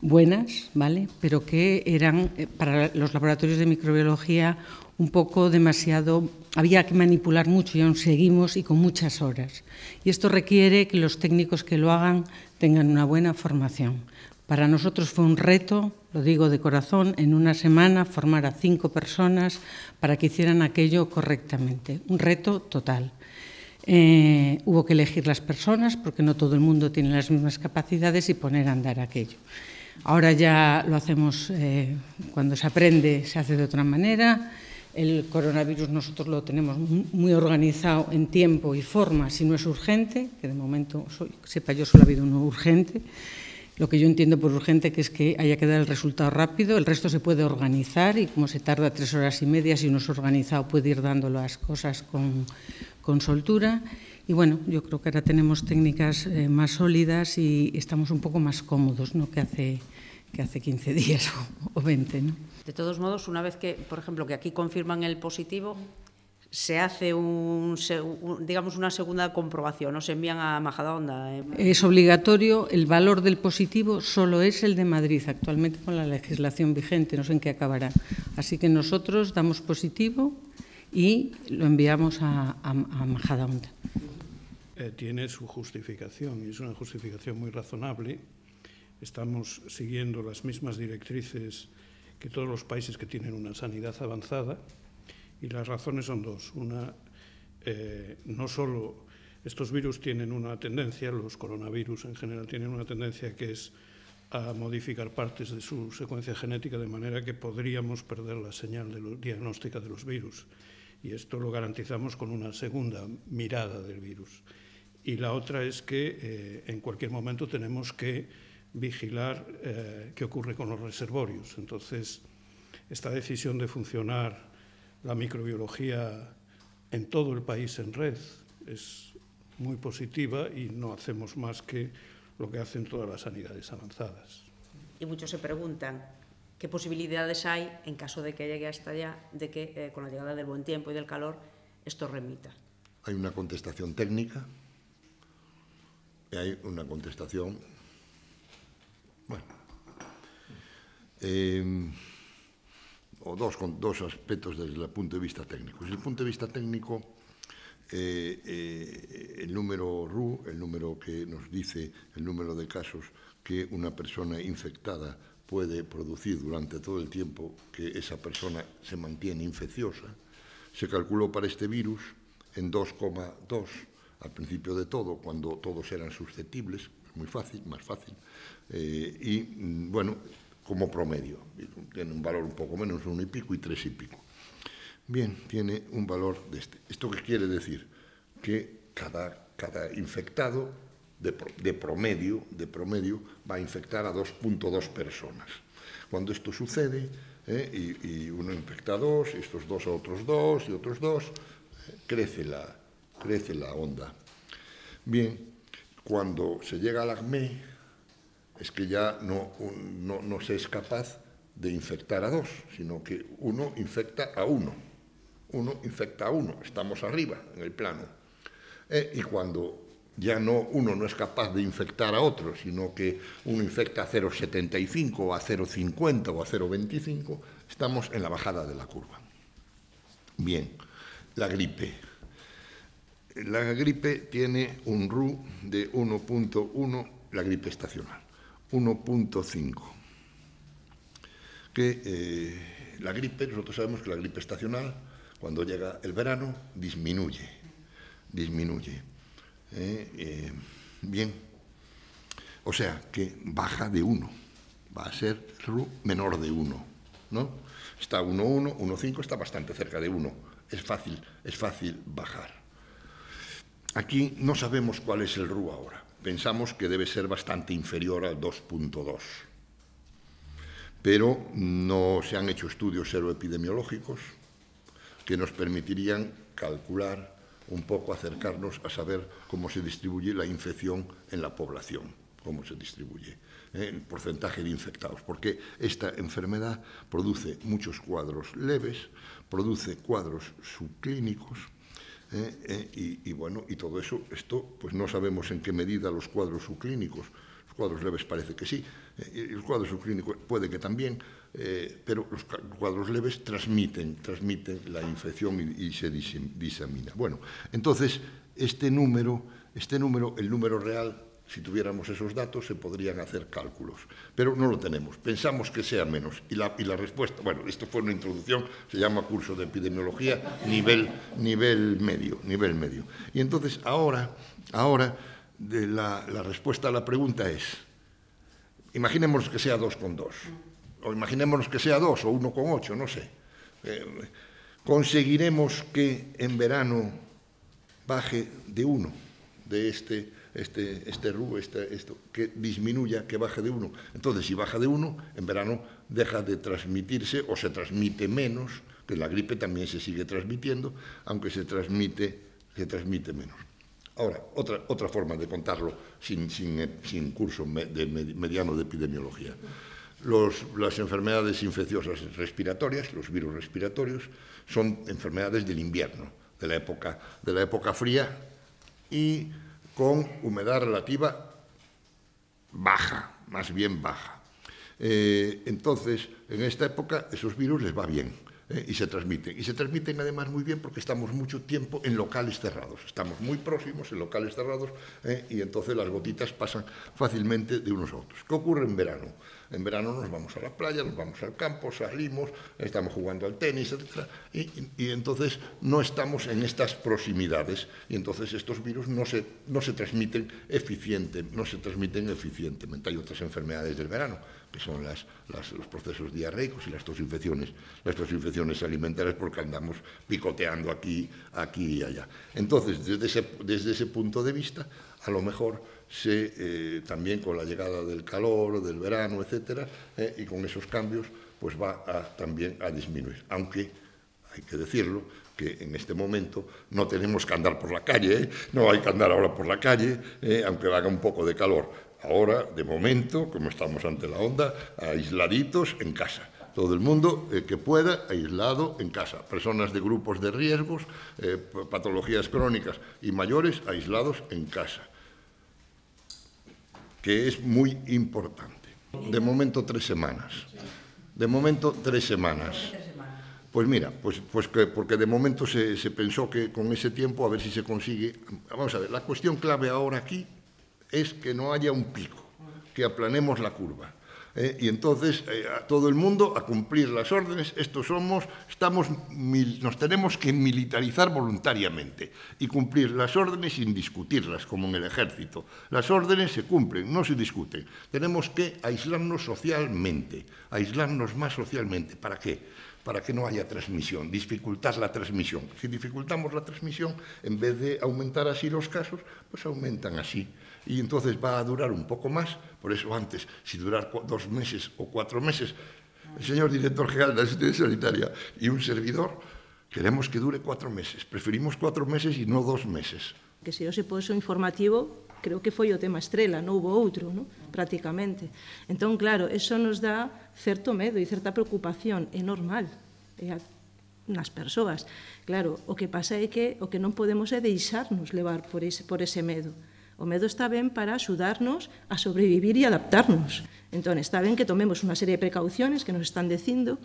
buenas, ¿vale? Pero que eran eh, para los laboratorios de microbiología un poco demasiado, había que manipular mucho y aún seguimos y con muchas horas. Y esto requiere que los técnicos que lo hagan tengan una buena formación. Para nosotros fue un reto, lo digo de corazón, en una semana formar a cinco personas para que hicieran aquello correctamente. Un reto total. Eh, hubo que elegir las personas porque no todo el mundo tiene las mismas capacidades y poner a andar aquello. Ahora ya lo hacemos, eh, cuando se aprende se hace de otra manera. El coronavirus nosotros lo tenemos muy organizado en tiempo y forma, si no es urgente, que de momento soy, sepa yo solo ha habido uno urgente. Lo que yo entiendo por urgente que es que haya que dar el resultado rápido, el resto se puede organizar y como se tarda tres horas y media, si uno es organizado puede ir dando las cosas con, con soltura. Y bueno, yo creo que ahora tenemos técnicas eh, más sólidas y estamos un poco más cómodos ¿no? que, hace, que hace 15 días o, 20. De todos modos, una vez que, por ejemplo, que aquí confirman el positivo, se hace un, digamos una segunda comprobación, no se envían a Majadahonda. Eh. Es obligatorio, el valor del positivo solo es el de Madrid actualmente con la legislación vigente, no sé en qué acabará. Así que nosotros damos positivo y lo enviamos a, a, Majadahonda. Eh, tiene su justificación y es una justificación muy razonable. Estamos siguiendo las mismas directrices que todos los países que tienen una sanidad avanzada y las razones son dos. Una, eh, no solo estos virus tienen una tendencia, los coronavirus en general tienen una tendencia que es a modificar partes de su secuencia genética de manera que podríamos perder la señal de diagnóstica de los virus y esto lo garantizamos con una segunda mirada del virus. Y la otra es que eh, en cualquier momento tenemos que vigilar eh, qué ocurre con los reservorios. Entonces, esta decisión de funcionar la microbiología en todo el país en red es muy positiva y no hacemos más que lo que hacen todas las sanidades avanzadas. Y muchos se preguntan, qué posibilidades hay, en caso de que llegue hasta allá, de que eh, con la llegada del buen tiempo y del calor esto remita. Hay una contestación técnica, y hay una contestación, bueno, eh, o dos, con dos aspectos desde el punto de vista técnico. Desde el punto de vista técnico, eh, el número RU, el número que nos dice el número de casos que una persona infectada puede producir durante todo el tiempo que esa persona se mantiene infecciosa, se calculó para este virus en 2,2 al principio de todo, cuando todos eran susceptibles, muy fácil, más fácil, eh, y mm, bueno, como promedio, tiene un valor un poco menos, uno y pico y tres y pico. Bien, tiene un valor de este. ¿Esto qué quiere decir? Que cada, cada infectado de, promedio, de promedio va a infectar a 2.2 personas. Cuando esto sucede, eh, y, uno infecta a dos, y estos dos a otros dos, y otros dos, eh, crece, la, crece la onda. Bien, cuando se llega al acme, es que ya no, no, se es capaz de infectar a dos, sino que uno infecta a uno. Uno infecta a uno, estamos arriba en el plano. Eh, y cuando ya no uno no es capaz de infectar a otro, sino que uno infecta a 0,75 o a 0,50 o a 0,25, estamos en la bajada de la curva. Bien, la gripe. La gripe tiene un RU de 1.1, la gripe estacional, 1.5. Que eh, la gripe, nosotros sabemos que la gripe estacional, cuando llega el verano, disminuye, disminuye eh, eh, bien, o sea que baja de 1, va a ser RU menor de 1, ¿no? Está 1, 1, 1, 5, está bastante cerca de 1, es fácil, es fácil bajar. Aquí no sabemos cuál es el RU ahora, pensamos que debe ser bastante inferior al 2.2 pero no se han hecho estudios seroepidemiológicos que nos permitirían calcular un poco acercarnos a saber cómo se distribuye la infección en la población, cómo se distribuye, ¿eh? el porcentaje de infectados, porque esta enfermedad produce muchos cuadros leves, produce cuadros subclínicos, ¿eh? ¿Eh? y, bueno, y todo eso, esto, pues no sabemos en qué medida los cuadros subclínicos, los cuadros leves parece que sí, los cuadros subclínicos puede que también, eh, pero los cuadros leves transmiten, la infección y, se disemina. Bueno, entonces, este número, este número, el número real, si tuviéramos esos datos, se podrían hacer cálculos, pero no lo tenemos. Pensamos que sea menos. Y la, respuesta, bueno, esto fue una introducción, se llama curso de epidemiología, nivel, nivel medio, nivel medio. Y entonces, ahora, ahora la, la respuesta a la pregunta es, imaginemos que sea con 2,2 o imaginémonos que sea 2 o 1,8, no sé, eh, conseguiremos que en verano baje de 1, de este, este, este, este, esto, que disminuya, que baje de 1. Entonces, si baja de 1, en verano deja de transmitirse o se transmite menos, que la gripe también se sigue transmitiendo, aunque se transmite, se transmite menos. Ahora, otra, otra forma de contarlo sin, sin eh, curso de mediano de epidemiología las enfermedades infecciosas respiratorias, los virus respiratorios, son enfermedades del invierno, de la época, de la época fría y con humedad relativa baja, más bien baja. Eh, entonces, en esta época, esos virus les va bien eh, y se transmiten. Y se transmiten además muy bien porque estamos mucho tiempo en locales cerrados. Estamos muy próximos en locales cerrados eh, y entonces las gotitas pasan fácilmente de unos a otros. ¿Qué ocurre en verano? En verano nos vamos a la playa, nos vamos al campo, salimos, estamos jugando al tenis, etc. Y, entonces no estamos en estas proximidades y entonces estos virus no se, no se, transmiten, eficiente, no se transmiten eficientemente. Hay otras enfermedades del verano, que son las, los procesos diarreicos y las tosinfecciones, las alimentarias porque andamos picoteando aquí, aquí y allá. Entonces, desde desde ese punto de vista, a lo mejor se, eh, también con la llegada del calor, del verano, etcétera, eh, y con esos cambios, pues va también a disminuir. Aunque, hay que decirlo, que en este momento no tenemos que andar por la calle, ¿eh? no hay que andar ahora por la calle, aunque haga un poco de calor. Ahora, de momento, como estamos ante la onda, aisladitos en casa todo el mundo que pueda, aislado en casa. Personas de grupos de riesgos, patologías crónicas y mayores, aislados en casa que es muy importante. De momento tres semanas. De momento tres semanas. Pues mira, pues, pues que, porque de momento se, se pensó que con ese tiempo a ver si se consigue. Vamos a ver, la cuestión clave ahora aquí es que no haya un pico, que aplanemos la curva. ¿eh? y entonces eh, a todo el mundo a cumplir las órdenes, estos somos, estamos, nos tenemos que militarizar voluntariamente y cumplir las órdenes sin discutirlas, como en el ejército. Las órdenes se cumplen, no se discuten. Tenemos que aislarnos socialmente, aislarnos más socialmente. ¿Para qué? Para que no haya transmisión, dificultar la transmisión. Si dificultamos la transmisión, en vez de aumentar así los casos, pues aumentan así y entonces va a durar un poco más, por eso antes, si durar dos meses o cuatro meses, el señor director general de la asistencia sanitaria y un servidor, queremos que dure cuatro meses, preferimos cuatro meses y no dos meses. Que se eu se poso informativo, creo que foi o tema estrela, non houve outro, non? prácticamente. Entón, claro, eso nos dá certo medo e certa preocupación, é normal, é a, nas persoas. Claro, o que pasa é que o que non podemos é deixarnos levar por ese, por ese medo. O medo está ben para axudarnos a sobrevivir e adaptarnos. Entón, está ben que tomemos unha serie de precauciones que nos están dicindo,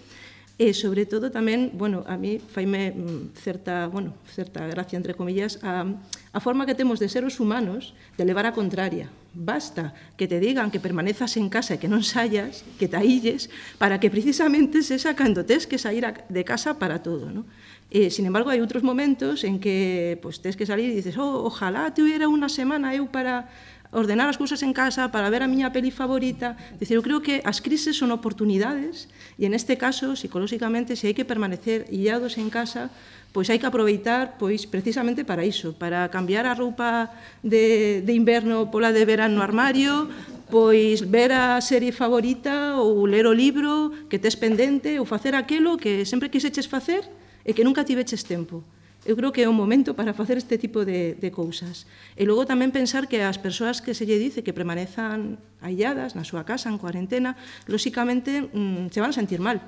E, sobre todo, tamén, bueno, a mí faime mm, certa, bueno, certa gracia, entre comillas, a, a forma que temos de ser os humanos de levar a contraria. Basta que te digan que permanezas en casa e que non saias, que te ailles, para que precisamente se sacando tes que sair de casa para todo. ¿no? Eh, sin embargo, hai outros momentos en que pues, tens que salir e dices oh, ojalá hubiera unha semana eu para ordenar as cousas en casa, para ver a miña peli favorita. Dicir, eu creo que as crises son oportunidades e en este caso, psicolóxicamente, se hai que permanecer illados en casa, pois hai que aproveitar pois precisamente para iso, para cambiar a roupa de, de inverno pola de verán no armario, pois ver a serie favorita ou ler o libro que tes pendente ou facer aquelo que sempre quiseches facer, e que nunca tiveches tiempo... ...yo creo que es un momento para hacer este tipo de, cosas... ...y e luego también pensar que las personas que se lle dice que permanezan aisladas... na su casa, en cuarentena, ...lógicamente mm, se van a sentir mal.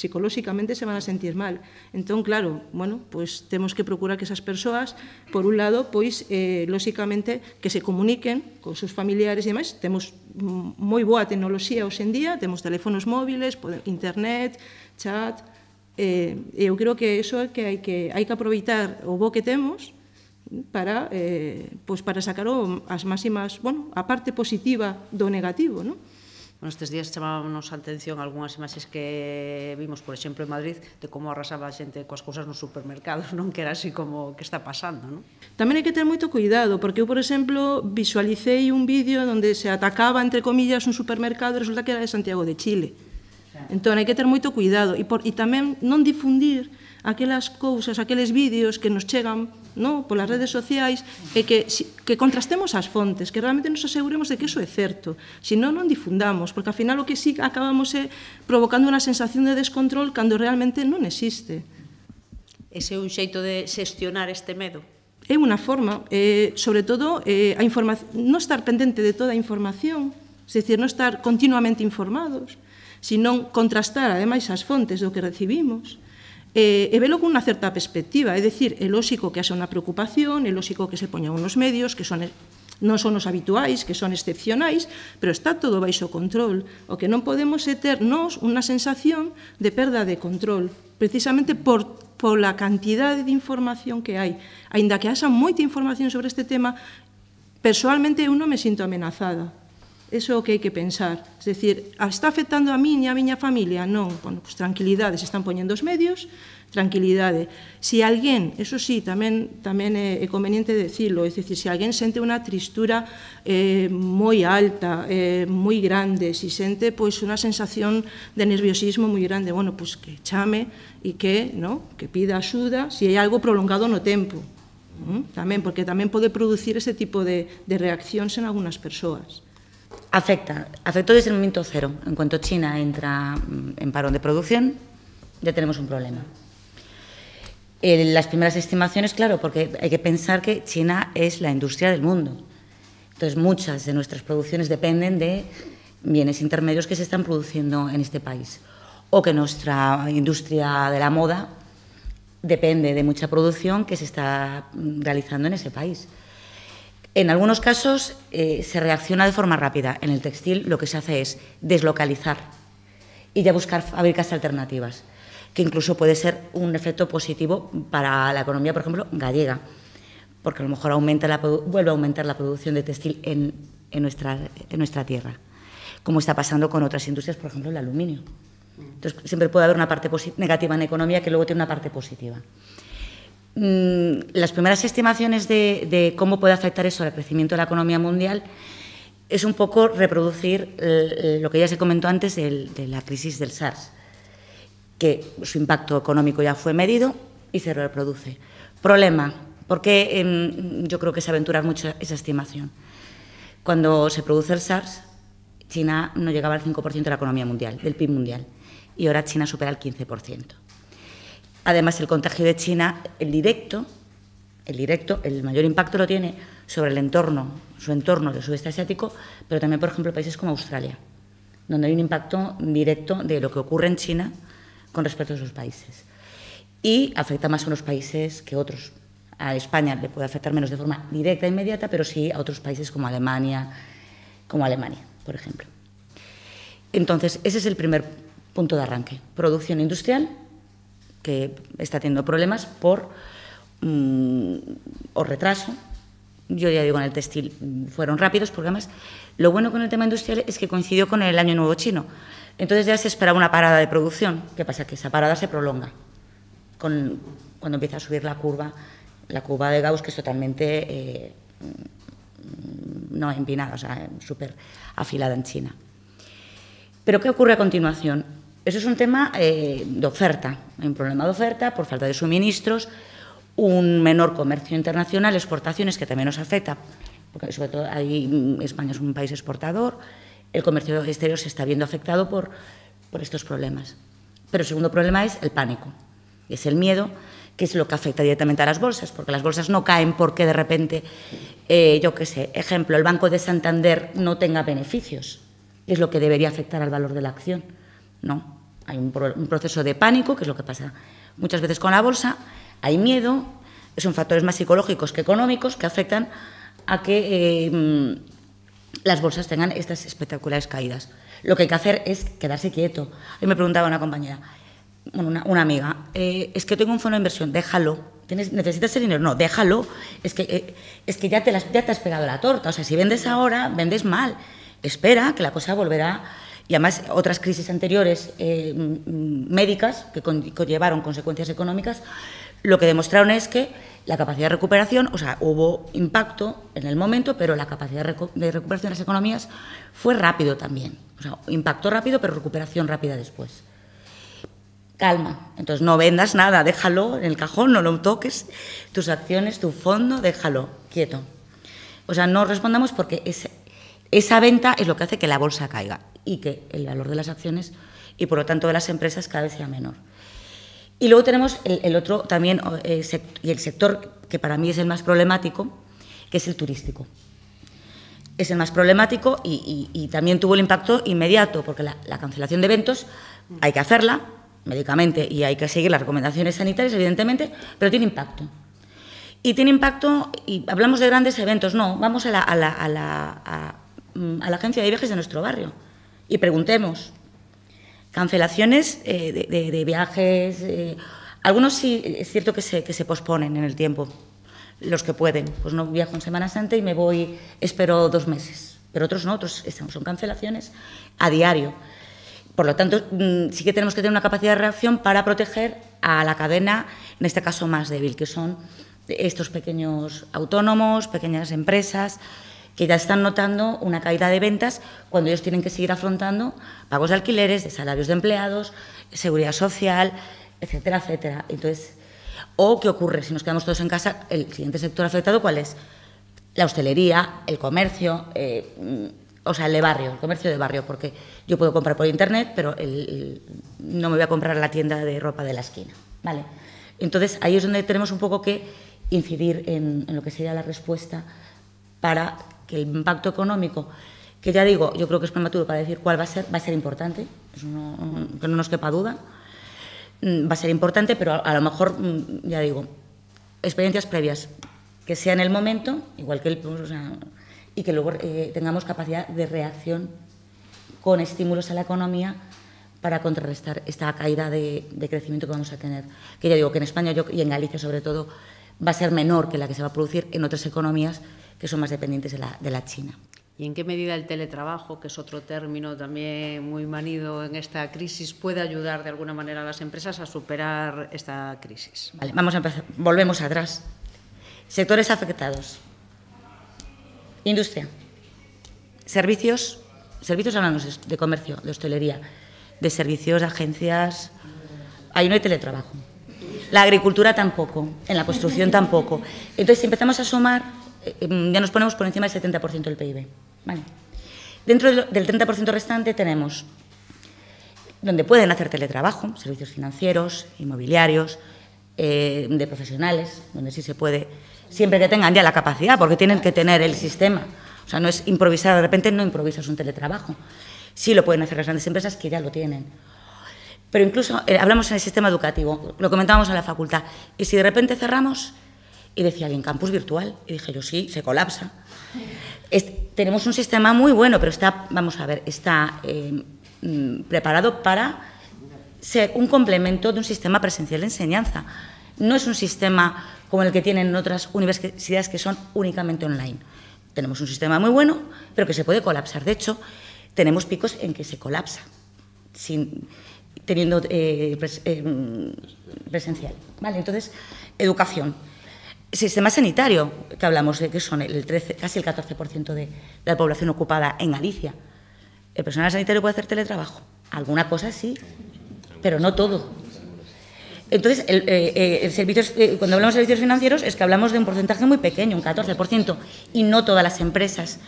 ...psicológicamente se van a sentir mal. ...entonces claro, bueno, pues, tenemos que procurar que esas personas... por un lado, pois, eh, que se comuniquen con sus familiares y e demás... ...tenemos muy buena tecnología hoy en día, ...tenemos teléfonos móviles, internet, chat, Eh, eu creo que eso é que hai que hai que aproveitar o bo que temos mm, para eh, pois para sacar o, as máximas, bueno, a parte positiva do negativo, non? Bueno, estes días chamábamos a atención algunhas imaxes que vimos, por exemplo, en Madrid, de como arrasaba a xente coas cousas nos supermercados, non que era así como que está pasando, non? Tamén hai que ter moito cuidado, porque eu, por exemplo, visualicei un vídeo onde se atacaba, entre comillas, un supermercado, resulta que era de Santiago de Chile. Entón, hai que ter moito cuidado e, por, e tamén non difundir aquelas cousas, aqueles vídeos que nos chegan no, polas redes sociais e que, que contrastemos as fontes, que realmente nos aseguremos de que iso é certo. Se non, non difundamos, porque ao final o que sí acabamos é provocando unha sensación de descontrol cando realmente non existe. Ese é un xeito de xestionar este medo é unha forma, eh, sobre todo, eh, a información, non estar pendente de toda a información, é decir, non estar continuamente informados, senón contrastar ademais as fontes do que recibimos e, eh, e velo cunha certa perspectiva, é dicir, é lóxico que haxa unha preocupación, é lóxico que se poñan unhos medios que son non son os habituais, que son excepcionais, pero está todo baixo control. O que non podemos é ter nós unha sensación de perda de control, precisamente por pola cantidade de información que hai. Aínda que haxa moita información sobre este tema, persoalmente eu non me sinto amenazada Eso é o que hai que pensar. Es decir, ah, está afectando a miña, e a miña familia? Non. Bueno, pues, tranquilidade, se están poñendo os medios, tranquilidade. Se si alguén, eso sí, tamén, tamén é, conveniente decirlo, é dicir, se si alguén sente unha tristura eh, moi alta, eh, moi grande, se si sente pois, pues, unha sensación de nerviosismo moi grande, bueno, pois pues, que chame e que, no, que pida axuda se hai algo prolongado no tempo. ¿Mm? Tamén, porque tamén pode producir ese tipo de, de reaccións en algunhas persoas. Afecta, afectó desde el momento cero. En cuanto China entra mm, en parón de producción, ya tenemos un problema. Eh, las primeras estimaciones, claro, porque hay que pensar que China es la industria del mundo. Entonces, muchas de nuestras producciones dependen de bienes intermedios que se están produciendo en este país. O que nuestra industria de la moda depende de mucha producción que se está mm, realizando en ese país. En algunos casos eh, se reacciona de forma rápida. En el textil lo que se hace es deslocalizar y ya buscar fábricas alternativas, que incluso puede ser un efecto positivo para la economía, por ejemplo, gallega, porque a lo mejor aumenta vuelve a aumentar la producción de textil en, nuestra, en nuestra tierra, como está pasando con otras industrias, por ejemplo, el aluminio. Entonces, siempre puede haber una parte negativa en la economía que luego tiene una parte positiva. Mm, las primeras estimaciones de, cómo puede afectar eso al crecimiento de la economía mundial es un poco reproducir lo que ya se comentó antes de la crisis del SARS, que su impacto económico ya fue medido y se reproduce. Problema, porque em, yo creo que se aventura mucho esa estimación. Cuando se produce el SARS, China no llegaba al 5% de la economía mundial, del PIB mundial, y ahora China supera el 15%. Además, el contagio de China, el directo, el directo, el mayor impacto lo tiene sobre el entorno, su entorno del sudeste asiático, pero también, por ejemplo, países como Australia, donde hay un impacto directo de lo que ocurre en China con respecto a esos países. Y afecta más a unos países que otros. A España le puede afectar menos de forma directa e inmediata, pero sí a otros países como Alemania, como Alemania, por ejemplo. Entonces, ese es el primer punto de arranque. Producción industrial que está teniendo problemas por mm, o retraso. Yo ya digo, en el textil mm, fueron rápidos, problemas. lo bueno con el tema industrial es que coincidió con el año nuevo chino. Entonces ya se esperaba una parada de producción. ¿Qué pasa? Que esa parada se prolonga. Con, cuando empieza a subir la curva, la curva de Gauss, que es totalmente eh, mm, no empinada, o sea, eh, súper afilada en China. Pero ¿qué ocurre a continuación? Eso es un tema eh, de oferta, hay un problema de oferta por falta de suministros, un menor comercio internacional, exportaciones que también nos afecta, porque sobre todo mm, España es un país exportador, el comercio exterior se está viendo afectado por, estos problemas. Pero el segundo problema es el pánico, es el miedo, que es lo que afecta directamente a las bolsas, porque las bolsas no caen porque de repente, eh, yo qué sé, ejemplo, el Banco de Santander no tenga beneficios, es lo que debería afectar al valor de la acción, ¿no? Hay un, proceso de pánico, que es lo que pasa muchas veces con la bolsa, hay miedo, son factores más psicológicos que económicos que afectan a que em, las bolsas tengan estas espectaculares caídas. Lo que hay que hacer es quedarse quieto. Hoy me preguntaba una compañera, una, una amiga, eh, es que tengo un fondo de inversión, déjalo. ¿Tienes, ¿Necesitas el dinero? No, déjalo. Es que, eh, es que ya, te las, ya te has pegado la torta. O sea, si vendes ahora, vendes mal. Espera que la cosa volverá y además otras crisis anteriores eh, médicas que conllevaron consecuencias económicas, lo que demostraron es que la capacidad de recuperación, o sea, hubo impacto en el momento, pero la capacidad de recuperación de las economías fue rápido también. O sea, impacto rápido, pero recuperación rápida después. Calma, entonces no vendas nada, déjalo en el cajón, no lo toques, tus acciones, tu fondo, déjalo quieto. O sea, no respondamos porque es esa venta es lo que hace que la bolsa caiga y que el valor de las acciones y por lo tanto de las empresas cada vez sea menor. Y luego tenemos el, otro también, eh, y el sector que para mí es el más problemático, que es el turístico. Es el más problemático y, también tuvo el impacto inmediato, porque la, cancelación de eventos hay que hacerla médicamente y hay que seguir las recomendaciones sanitarias, evidentemente, pero tiene impacto. Y tiene impacto, y hablamos de grandes eventos, no, vamos a la, a la agencia de viajes de nuestro barrio y preguntemos. Cancelaciones eh, de, viajes, eh, algunos sí es cierto que se, que se posponen en el tiempo, los que pueden. Pues no viajo en Semana Santa y me voy, espero dos meses, pero otros no, otros son cancelaciones a diario. Por lo tanto, mm, sí que tenemos que tener una capacidad de reacción para proteger a la cadena, en este caso más débil, que son estos pequeños autónomos, pequeñas empresas, que ya están notando una caída de ventas cuando ellos tienen que seguir afrontando pagos de alquileres, de salarios de empleados, seguridad social, etcétera, etcétera. Entonces, ¿o qué ocurre si nos quedamos todos en casa? El siguiente sector afectado, ¿cuál es? La hostelería, el comercio, eh, o sea, el de barrio, el comercio de barrio, porque yo puedo comprar por internet, pero no me voy a comprar la tienda de ropa de la esquina, ¿vale? Entonces, ahí es donde tenemos un poco que incidir en, en lo que sería la respuesta para que el impacto económico, que ya digo, yo creo que es prematuro para decir cuál va a ser, va a ser importante, que no nos quepa duda, mm, va a ser importante, pero a, lo mejor, mm, ya digo, experiencias previas, que sea en el momento, igual que el... Pues, y que luego eh, tengamos capacidad de reacción con estímulos a la economía para contrarrestar esta caída de, crecimiento que vamos a tener. Que ya digo que en España y en Galicia sobre todo va a ser menor que la que se va a producir en otras economías que son más dependientes de la, de la China. ¿Y en qué medida el teletrabajo, que es otro término también muy manido en esta crisis, puede ayudar de alguna manera a las empresas a superar esta crisis? Vale, vamos a empezar. Volvemos atrás. Sectores afectados. Industria. Servicios. Servicios hablamos de comercio, de hostelería, de servicios, agencias. Ahí no hay teletrabajo. La agricultura tampoco, en la construcción tampoco. Entonces, si empezamos a sumar eh, mm, ya nos ponemos por encima del 70% del PIB. Dentro del 30% restante tenemos donde pueden hacer teletrabajo, servicios financieros, inmobiliarios, eh, de profesionales, donde sí se puede, siempre que tengan ya la capacidad, porque tienen que tener el sistema. O sea, no es improvisar, de repente no improvisas un teletrabajo. Sí lo pueden hacer las grandes empresas que ya lo tienen. Pero incluso eh, hablamos en el sistema educativo, lo comentábamos en la facultad, y si de repente cerramos, y decía alguien, campus virtual. Y dije yo, sí, se colapsa. tenemos un sistema muy bueno, pero está, vamos a ver, está eh, mm, preparado para ser un complemento de un sistema presencial de enseñanza. No es un sistema como el que tienen otras universidades que son únicamente online. Tenemos un sistema muy bueno, pero que se puede colapsar. De hecho, tenemos picos en que se colapsa, sin, teniendo eh, eh, mm, presencial. Vale, entonces, educación. Sistema sanitario, que hablamos de que son el 13, casi el 14% de, la población ocupada en Galicia. ¿El personal sanitario puede hacer teletrabajo? Alguna cosa sí, pero no todo. Entonces, el, eh, eh, eh, cuando hablamos de servicios financieros es que hablamos de un porcentaje muy pequeño, un 14%, y no todas las empresas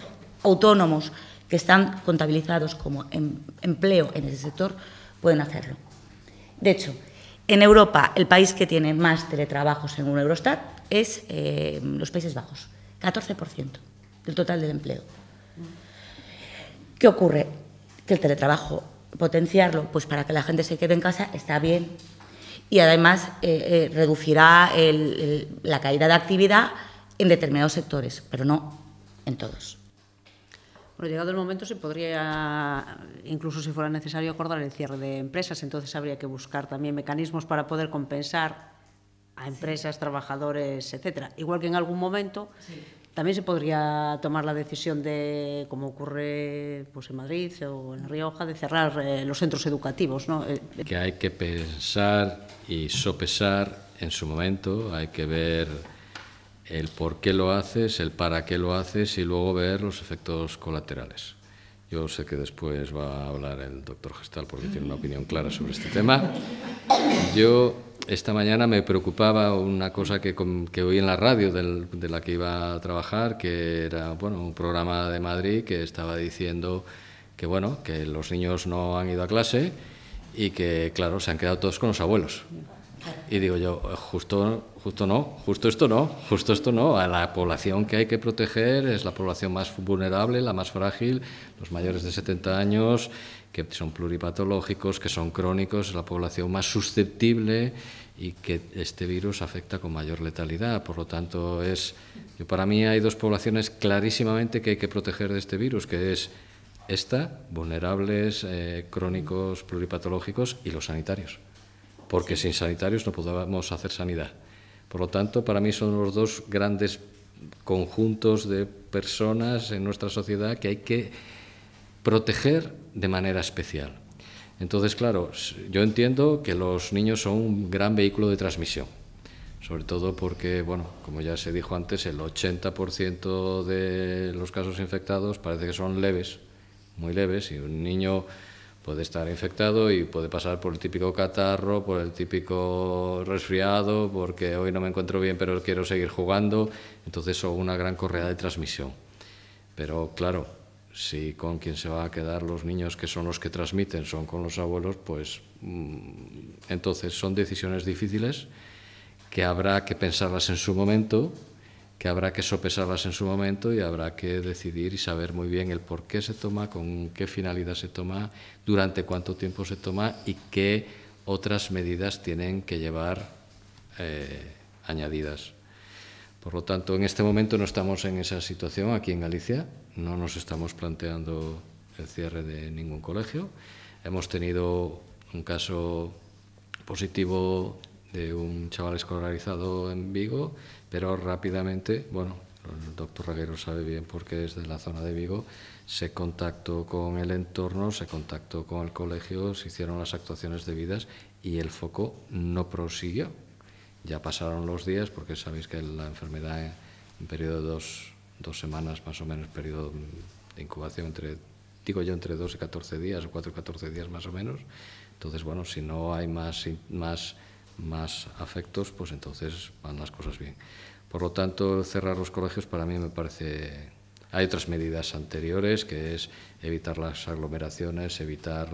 autónomos que están contabilizados como em, empleo en ese sector pueden hacerlo. De hecho, en Europa, el país que tiene más teletrabajo según Eurostat es eh, los Países Bajos, 14% del total del empleo. ¿Qué ocurre? Que el teletrabajo, potenciarlo, pues para que la gente se quede en casa está bien y además eh, eh, reducirá la caída de actividad en determinados sectores, pero no en todos llegado el momento se podría, incluso si fuera necesario, acordar el cierre de empresas, entonces habría que buscar también mecanismos para poder compensar a empresas, trabajadores, etcétera. Igual que en algún momento también se podría tomar la decisión de, como ocurre pues, en Madrid o en Rioja, de cerrar eh, los centros educativos. ¿no? Eh, eh, que hay que pensar y sopesar en su momento, hay que ver el por qué lo haces, el para qué lo haces y luego ver los efectos colaterales. Yo sé que después va a hablar el doctor Gestal porque tiene una opinión clara sobre este tema. Yo esta mañana me preocupaba una cosa que, oí en la radio de la que iba a trabajar, que era bueno, un programa de Madrid que estaba diciendo que, bueno, que los niños no han ido a clase y que, claro, se han quedado todos con los abuelos. Y digo yo, justo justo no, justo esto no, justo esto no. A la población que hay que proteger es la población más vulnerable, la más frágil, los mayores de 70 años, que son pluripatológicos, que son crónicos, es la población más susceptible y que este virus afecta con mayor letalidad. Por lo tanto, es, yo para mí hay dos poblaciones clarísimamente que hay que proteger de este virus, que es esta, vulnerables, eh, crónicos, pluripatológicos y los sanitarios. Porque sin sanitarios no podemos hacer sanidad. Por lo tanto, para mí son los dos grandes conjuntos de personas en nuestra sociedad que hay que proteger de manera especial. Entonces, claro, yo entiendo que los niños son un gran vehículo de transmisión, sobre todo porque, bueno, como ya se dijo antes, el 80% de los casos infectados parece que son leves, muy leves, y un niño puede estar infectado y puede pasar por el típico catarro, por el típico resfriado, porque hoy no me encuentro bien pero quiero seguir jugando, entonces son una gran correa de transmisión. Pero claro, si con quien se va a quedar los niños que son los que transmiten son con los abuelos, pues mm, entonces son decisiones difíciles que habrá que pensarlas en su momento que habrá que sopesarlas en su momento y habrá que decidir y saber muy bien el por qué se toma, con qué finalidad se toma, durante cuánto tiempo se toma y qué otras medidas tienen que llevar eh, añadidas. Por lo tanto, en este momento no estamos en esa situación aquí en Galicia, no nos estamos planteando el cierre de ningún colegio. Hemos tenido un caso positivo de un chaval escolarizado en Vigo pero rápidamente, bueno, el doctor Raguero sabe bien porque es de la zona de Vigo, se contactó con el entorno, se contactó con el colegio, se hicieron las actuaciones debidas y el foco no prosiguió. Ya pasaron los días, porque sabéis que la enfermedad en periodo de dos, semanas, más o menos, periodo de incubación entre, digo yo, entre dos y 14 días, o 4 y 14 días más o menos. Entonces, bueno, si no hay más, más, más afectos, pues entonces van las cosas bien. Por lo tanto, cerrar los colegios para mí me parece... Hay otras medidas anteriores, que es evitar las aglomeraciones, evitar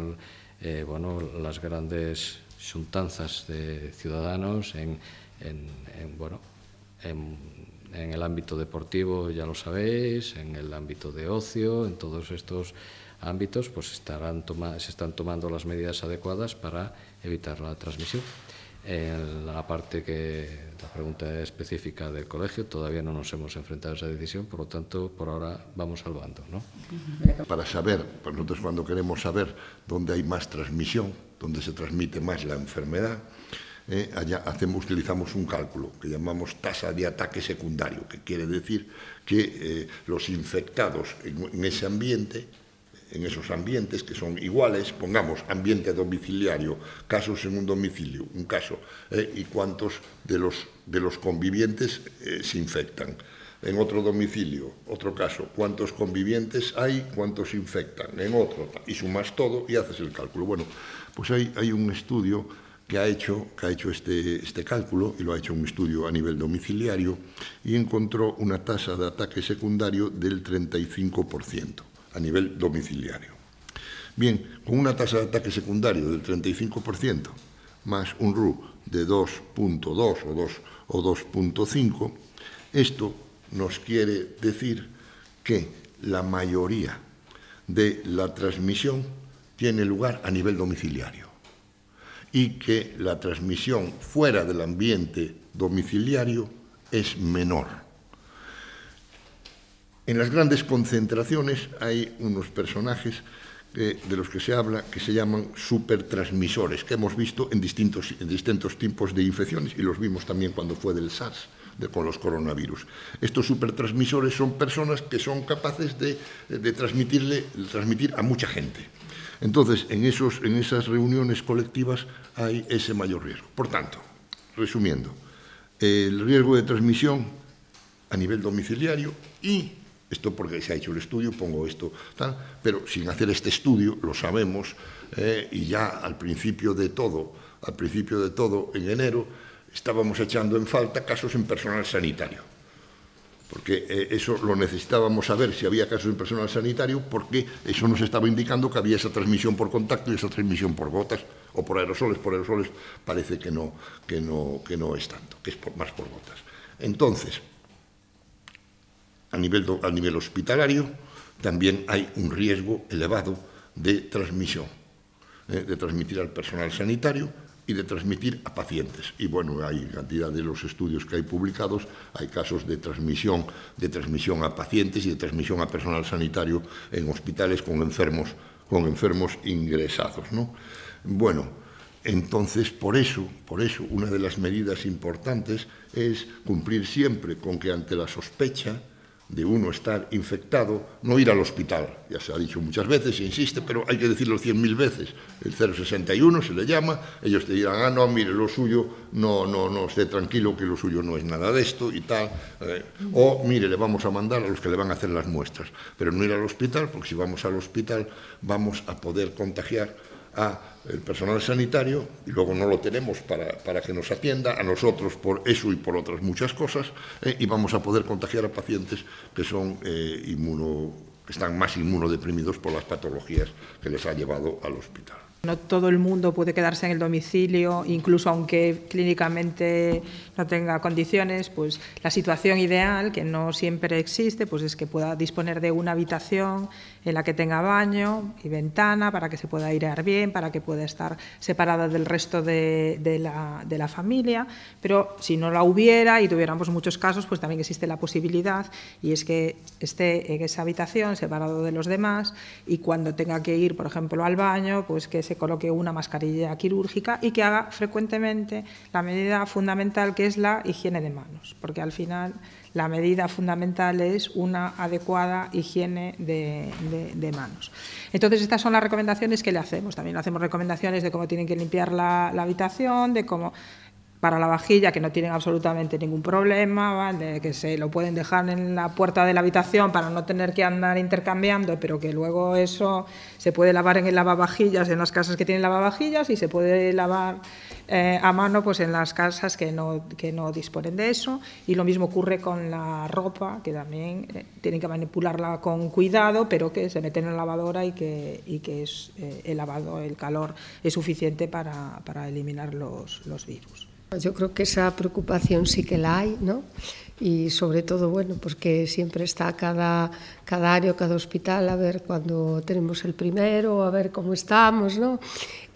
eh, bueno, las grandes juntanzas de ciudadanos en, bueno, el ámbito deportivo, ya lo sabéis, en el ámbito de ocio, en todos estos ámbitos, pues estarán se están tomando las medidas adecuadas para evitar la transmisión. En la parte que la pregunta específica del colegio, todavía no nos hemos enfrentado a esa decisión, por lo tanto, por ahora vamos salvando. ¿no? Para saber, pues nosotros cuando queremos saber dónde hay más transmisión, dónde se transmite más la enfermedad, eh, allá hacemos, utilizamos un cálculo que llamamos tasa de ataque secundario, que quiere decir que eh, los infectados en ese ambiente en esos ambientes que son iguales, pongamos ambiente domiciliario, casos en un domicilio, un caso, eh, y cuántos de los, convivientes eh, se infectan. En otro domicilio, otro caso, cuántos convivientes hay, cuántos infectan, en otro, y sumas todo y haces el cálculo. Bueno, pues hay, un estudio que ha hecho, que ha hecho este, este cálculo y lo ha hecho un estudio a nivel domiciliario y encontró una tasa de ataque secundario del 35% a nivel domiciliario. Bien, con una tasa de ataque secundario del 35% más un RU de 2.2 o o 2.5, esto nos quiere decir que la mayoría de la transmisión tiene lugar a nivel domiciliario y que la transmisión fuera del ambiente domiciliario es menor. En las grandes concentraciones hay unos personajes eh, de los que se habla que se llaman supertransmisores, que hemos visto en distintos, distintos tipos de infecciones y los vimos también cuando fue del SARS. con los coronavirus. Estos supertransmisores son personas que son capaces de, transmitirle, transmitir a mucha gente. Entonces, en, esos, en esas reuniones colectivas hay ese mayor riesgo. Por tanto, resumiendo, el riesgo de transmisión a nivel domiciliario y esto porque se ha hecho el estudio, pongo esto, tal, pero sin hacer este estudio, lo sabemos, eh, y ya al principio de todo, al principio de todo, en enero, estábamos echando en falta casos en personal sanitario, porque eh, eso lo necesitábamos saber si había casos en personal sanitario, porque eso nos estaba indicando que había esa transmisión por contacto y esa transmisión por gotas o por aerosoles, por aerosoles parece que no, que no, que no es tanto, que es más por gotas. Entonces, a nivel, a nivel hospitalario, también hay un riesgo elevado de transmisión, ¿eh? de transmitir al personal sanitario y de transmitir a pacientes. Y bueno, hay cantidad de los estudios que hay publicados, hay casos de transmisión, de transmisión a pacientes y de transmisión a personal sanitario en hospitales con enfermos, con enfermos ingresados. ¿no? Bueno, entonces por eso, por eso, una de las medidas importantes es cumplir siempre con que ante la sospecha, de uno estar infectado, no ir al hospital. Ya se ha dicho muchas veces, e insiste, pero hay que decirlo cien mil veces. El 061 se le llama, ellos te dirán, ah, no, mire, lo suyo, no, no, no, esté tranquilo que lo suyo no es nada de esto y tal. Eh. o, mire, le vamos a mandar a los que le van a hacer las muestras, pero no ir al hospital, porque si vamos al hospital vamos a poder contagiar a el personal sanitario y luego no lo tenemos para, que nos atienda a nosotros por eso y por otras muchas cosas eh, y vamos a poder contagiar a pacientes que son eh, inmuno, que están más inmunodeprimidos por las patologías que les ha llevado al hospital. No todo el mundo puede quedarse en el domicilio, incluso aunque clínicamente no tenga condiciones, pues la situación ideal, que no siempre existe, pues es que pueda disponer de una habitación en la que tenga baño y ventana para que se pueda airear bien, para que pueda estar separada del resto de, la, de la familia. Pero si no la hubiera y tuviéramos muchos casos, pues también existe la posibilidad y es que esté en esa habitación separado de los demás y cuando tenga que ir, por ejemplo, al baño, pues que se coloque una mascarilla quirúrgica y que haga frecuentemente la medida fundamental que es la higiene de manos, porque al final la medida fundamental es una adecuada higiene de, manos. Entonces, estas son las recomendaciones que le hacemos. También le hacemos recomendaciones de cómo tienen que limpiar la, la habitación, de cómo para la vajilla, que no tienen absolutamente ningún problema, que se lo pueden dejar en la puerta de la habitación para no tener que andar intercambiando, pero que luego eso se puede lavar en el lavavajillas, en las casas que tienen lavavajillas, y se puede lavar eh, a mano pues, en las casas que no, disponen de eso. Y lo mismo ocurre con la ropa, que también eh, tienen que manipularla con cuidado, pero que se meten en la lavadora y que, que es, eh, el lavado, el calor, es suficiente para, para eliminar los, los virus. Yo creo que esa preocupación sí que la hay, ¿no? Y sobre todo, bueno, porque pues siempre está cada, cada área o cada hospital a ver cuándo tenemos el primero, a ver cómo estamos, ¿no?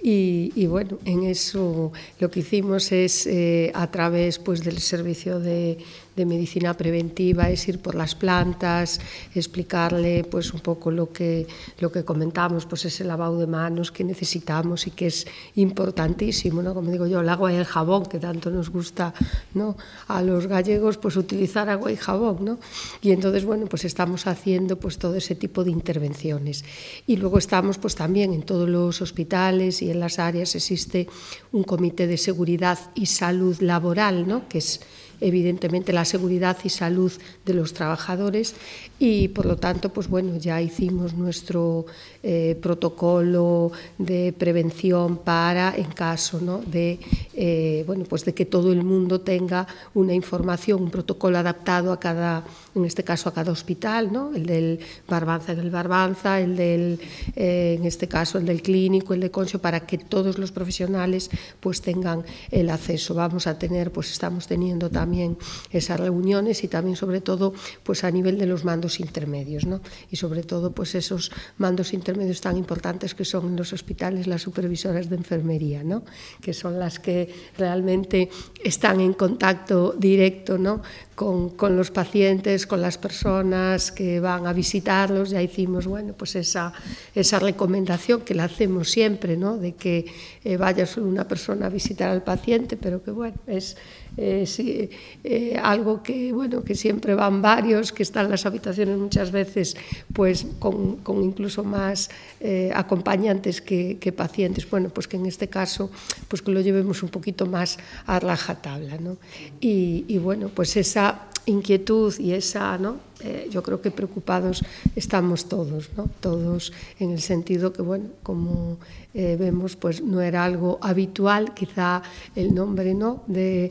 Y, bueno, en eso lo que hicimos es eh, a través pues, del servicio de, de medicina preventiva es ir por las plantas, explicarle pues un poco lo que, lo que comentamos, pues ese lavado de manos que necesitamos y que es importantísimo, ¿no? Como digo yo, el agua y el jabón, que tanto nos gusta ¿no? a los gallegos, pues utilizar agua y jabón, ¿no? Y entonces, bueno, pues estamos haciendo pues todo ese tipo de intervenciones. Y luego estamos pues también en todos los hospitales y en las áreas existe un comité de seguridad y salud laboral, ¿no? Que es evidentemente la seguridad y salud de los trabajadores y por lo tanto pues bueno ya hicimos nuestro eh, protocolo de prevención para en caso de eh, bueno pues de que todo el mundo tenga una información un protocolo adaptado a cada en este caso a cada hospital ¿no? el del Barbanza el del Barbanza el del eh, en este caso el del clínico el de concio para que todos los profesionales pues tengan el acceso vamos a tener pues estamos teniendo también también esas reuniones y también sobre todo pues a nivel de los mandos intermedios ¿no? y sobre todo pues esos mandos intermedios tan importantes que son en los hospitales las supervisoras de enfermería ¿no? que son las que realmente están en contacto directo ¿no? con, los pacientes, con las personas que van a visitarlos, ya hicimos bueno pues esa, esa recomendación que la hacemos siempre ¿no? de que eh, vaya solo una persona a visitar al paciente, pero que bueno, es eh, sí, eh, algo que, bueno, que siempre van varios, que están las habitaciones muchas veces pues, con, incluso más eh, acompañantes que, pacientes. Bueno, pues que en este caso pues que lo llevemos un poquito más a rajatabla. ¿no? Y, y bueno, pues esa inquietud y esa, ¿no? Eh, yo creo que preocupados estamos todos, ¿no? todos en el sentido que, bueno, como eh, vemos, pues no era algo habitual, quizá el nombre ¿no? de,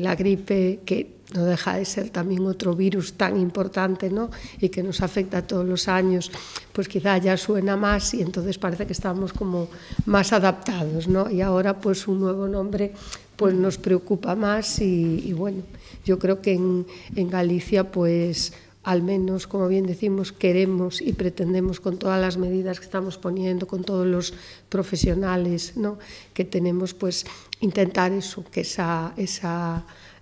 la gripe que no deja de ser también otro virus tan importante ¿no? y que nos afecta todos los años, pues quizá ya suena más y entonces parece que estamos como más adaptados, ¿no? Y ahora pues un nuevo nombre pues nos preocupa más y bueno, yo creo que en, Galicia, pues al menos, como bien decimos, queremos y pretendemos con todas las medidas que estamos poniendo, con todos los profesionales ¿no? que tenemos, pues intentar eso, que esa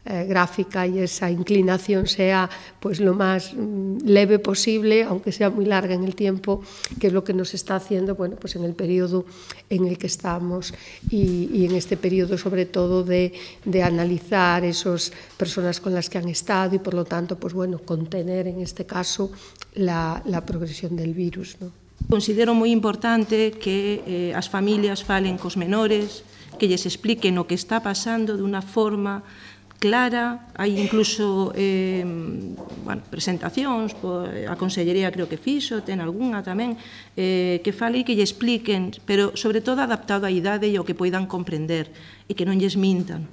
eh, gráfica y esa inclinación sea pues lo más mm, leve posible, aunque sea muy larga en el tiempo, que es lo que nos está haciendo bueno, pues en el periodo en el que estamos y, en este periodo sobre todo de, analizar esas personas con las que han estado y por lo tanto pues bueno, contener en este caso la, progresión del virus. Considero muy importante que las eh, familias falen con menores, que les expliquen lo que está pasando de una forma clara, hai incluso eh, bueno, presentacións, a Consellería creo que fixo, ten algunha tamén, eh, que fale e que lle expliquen, pero sobre todo adaptado á idade e ao que poidan comprender e que non lles mintan.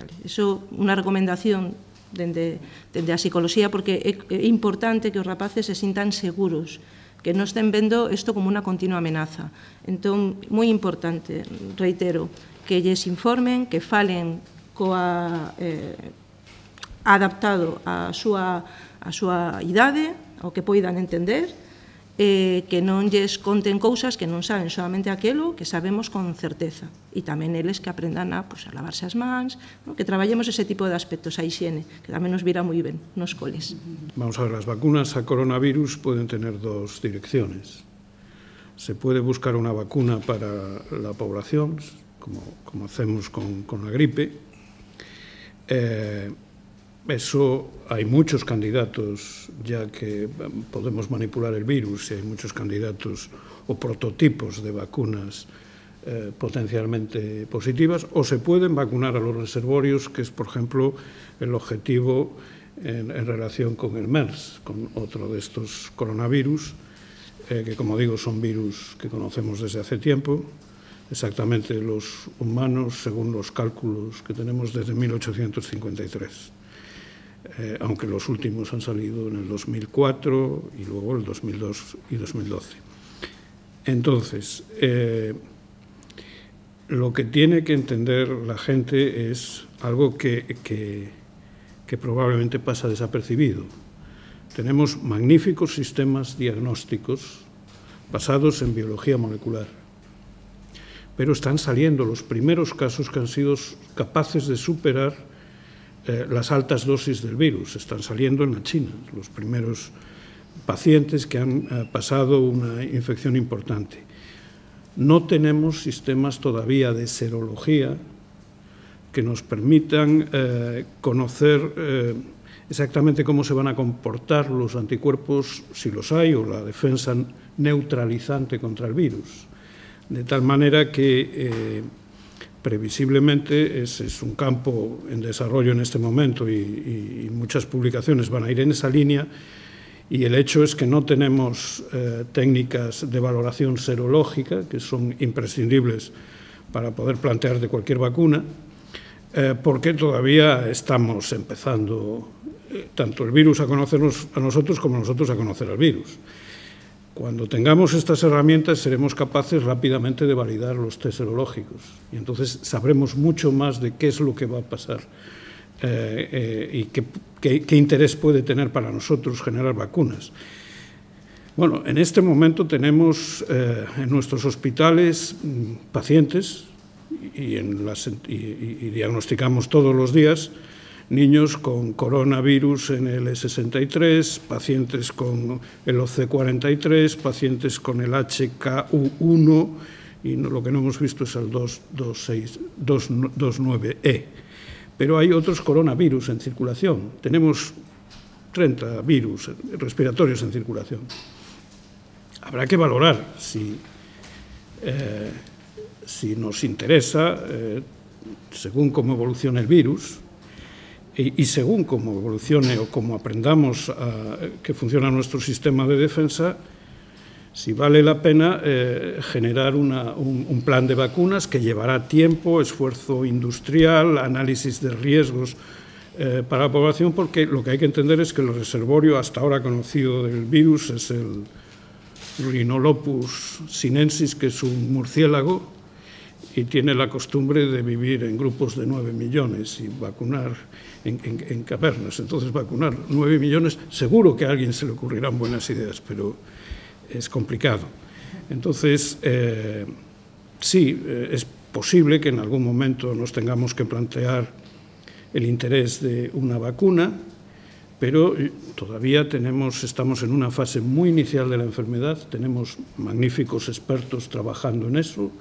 Vale, eso unha recomendación dende, dende a psicoloxía porque é, é importante que os rapaces se sintan seguros que non estén vendo isto como unha continua amenaza. Entón, moi importante, reitero, que lles informen, que falen coa eh, adaptado a súa, a súa idade, ao que poidan entender, eh, que non lles conten cousas que non saben solamente aquilo que sabemos con certeza. E tamén eles que aprendan a, pues, a lavarse as mans, no? que traballemos ese tipo de aspectos, a higiene, que tamén nos virá moi ben nos coles. Vamos a ver, as vacunas a coronavirus poden tener dos direcciones. Se pode buscar unha vacuna para a población, como, como hacemos con, con a gripe, Eh, eso hay muchos candidatos, ya que podemos manipular el virus, y hay muchos candidatos o prototipos de vacunas eh, potencialmente positivas, o se pueden vacunar a los reservorios, que es, por ejemplo, el objetivo en, relación con el MERS, con otro de estos coronavirus, eh, que, como digo, son virus que conocemos desde hace tiempo, exactamente los humanos según los cálculos que tenemos desde 1853, eh, aunque los últimos han salido en el 2004 y luego el 2002 y 2012. Entonces, eh, lo que tiene que entender la gente es algo que probablemente pasa desapercibido. Tenemos magníficos sistemas diagnósticos basados en biología molecular pero están saliendo los primeros casos que han sido capaces de superar eh, las altas dosis del virus. Están saliendo en la China los primeros pacientes que han eh, pasado una infección importante. No tenemos sistemas todavía de serología que nos permitan eh, conocer exactamente cómo se van a comportar los anticuerpos, si los hay, o la defensa neutralizante contra el virus de tal manera que eh, previsiblemente es, es, un campo en desarrollo en este momento y, muchas publicaciones van a ir en esa línea. Y el hecho es que no tenemos eh, técnicas de valoración serológica, que son imprescindibles para poder plantear de cualquier vacuna, eh, porque todavía estamos empezando tanto el virus a conocernos a nosotros como nosotros a conocer al virus. Cuando tengamos estas herramientas seremos capaces rápidamente de validar los test serológicos y entonces sabremos mucho más de qué es lo que va a pasar eh, eh, y qué, interés puede tener para nosotros generar vacunas. Bueno, en este momento tenemos eh, en nuestros hospitales mm, pacientes y, y diagnosticamos todos los días niños con coronavirus en el E63, pacientes con el OC43, pacientes con el HKU1 y lo que no hemos visto es el 229E. E. Pero hay otros coronavirus en circulación. Tenemos 30 virus respiratorios en circulación. Habrá que valorar si, eh, nos interesa, eh, según cómo evoluciona el virus, y, según cómo evolucione o cómo aprendamos a, ah, que funciona nuestro sistema de defensa, si vale la pena eh, generar un, plan de vacunas que llevará tiempo, esfuerzo industrial, análisis de riesgos eh, para la población, porque lo que hay que entender es que el reservorio hasta ahora conocido del virus es el Rhinolopus sinensis, que es un murciélago y tiene la costumbre de vivir en grupos de 9 millones y vacunar en, cavernas. Entonces, vacunar 9 millones, seguro que a alguien se le ocurrirán buenas ideas, pero es complicado. Entonces, eh, sí, eh, es posible que en algún momento nos tengamos que plantear el interés de una vacuna, pero eh, todavía tenemos, estamos en una fase muy inicial de la enfermedad, tenemos magníficos expertos trabajando en eso,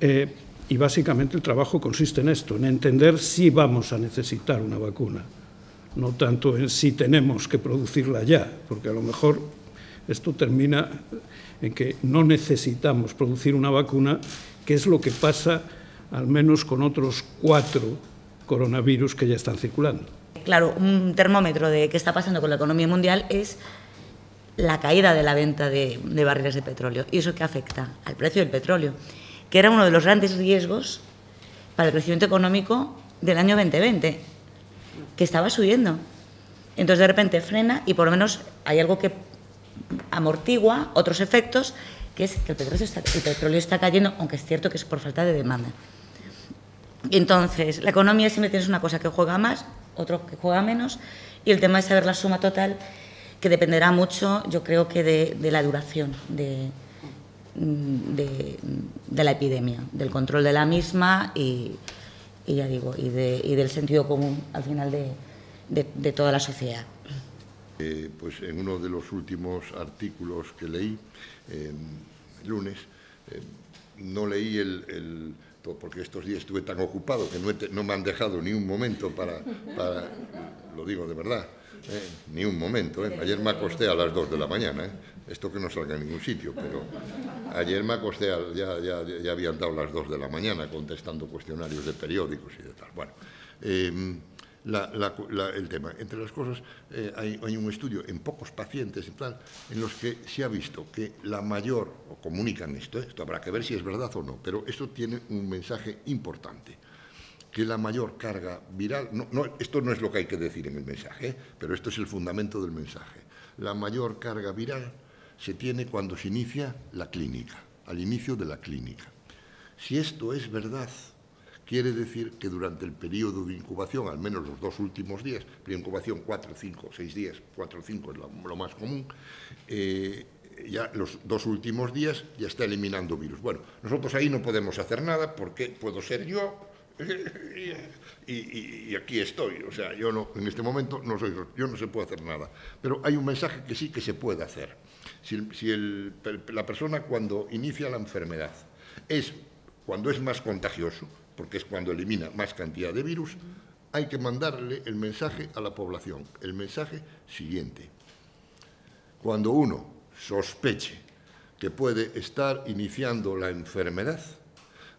eh, y básicamente el trabajo consiste en esto, en entender si vamos a necesitar una vacuna, no tanto en si tenemos que producirla ya, porque a lo mejor esto termina en que no necesitamos producir una vacuna, que es lo que pasa al menos con otros cuatro coronavirus que ya están circulando. Claro, un termómetro de qué está pasando con la economía mundial es la caída de la venta de, de barriles de petróleo y eso que afecta al precio del petróleo que era uno de los grandes riesgos para el crecimiento económico del año 2020, que estaba subiendo. Entonces de repente frena y por lo menos hay algo que amortigua otros efectos, que es que el petróleo está, cayendo, aunque es cierto que es por falta de demanda. Entonces, la economía siempre tiene una cosa que juega más, otro que juega menos, y el tema es saber la suma total, que dependerá mucho, yo creo que, de, de la duración de, de, la epidemia, del control de la misma y, ya digo, y, del sentido común al final de, toda la sociedad. Eh, pues en uno de los últimos artículos que leí, el lunes, eh, no leí el, porque estos días estuve tan ocupado que no, me han dejado ni un momento para lo digo de verdad, eh, ni un momento. Eh. Ayer me acosté a las 2 de la mañana, eh. esto que no salga en ningún sitio, pero ayer me acosté, ya, habían dado las 2 de la mañana contestando cuestionarios de periódicos y de tal. Bueno, em, el tema. Entre las cosas, hay, un estudio en pocos pacientes en, plan, en los que se ha visto que la mayor, o comunican esto, esto habrá que ver si es verdad o no, pero esto tiene un mensaje importante que la mayor carga viral, no, esto no es lo que hay que decir en el mensaje, ¿eh? pero esto es el fundamento del mensaje, la mayor carga viral se tiene cuando se inicia la clínica, al inicio de la clínica. Si esto es verdad, quiere decir que durante el periodo de incubación, al menos los dos últimos días, preincubación 4, 5, 6 días, 4 o 5 es lo, más común, eh, ya los dos últimos días ya está eliminando virus. Bueno, nosotros ahí no podemos hacer nada porque puedo ser yo, y, aquí estoy. O sea, yo no, en este momento no soy, yo no se puede hacer nada. Pero hay un mensaje que sí que se puede hacer. Si, la persona cuando inicia la enfermedad es cuando es más contagioso, porque es cuando elimina más cantidad de virus, hay que mandarle el mensaje a la población. El mensaje siguiente. Cuando uno sospeche que puede estar iniciando la enfermedad,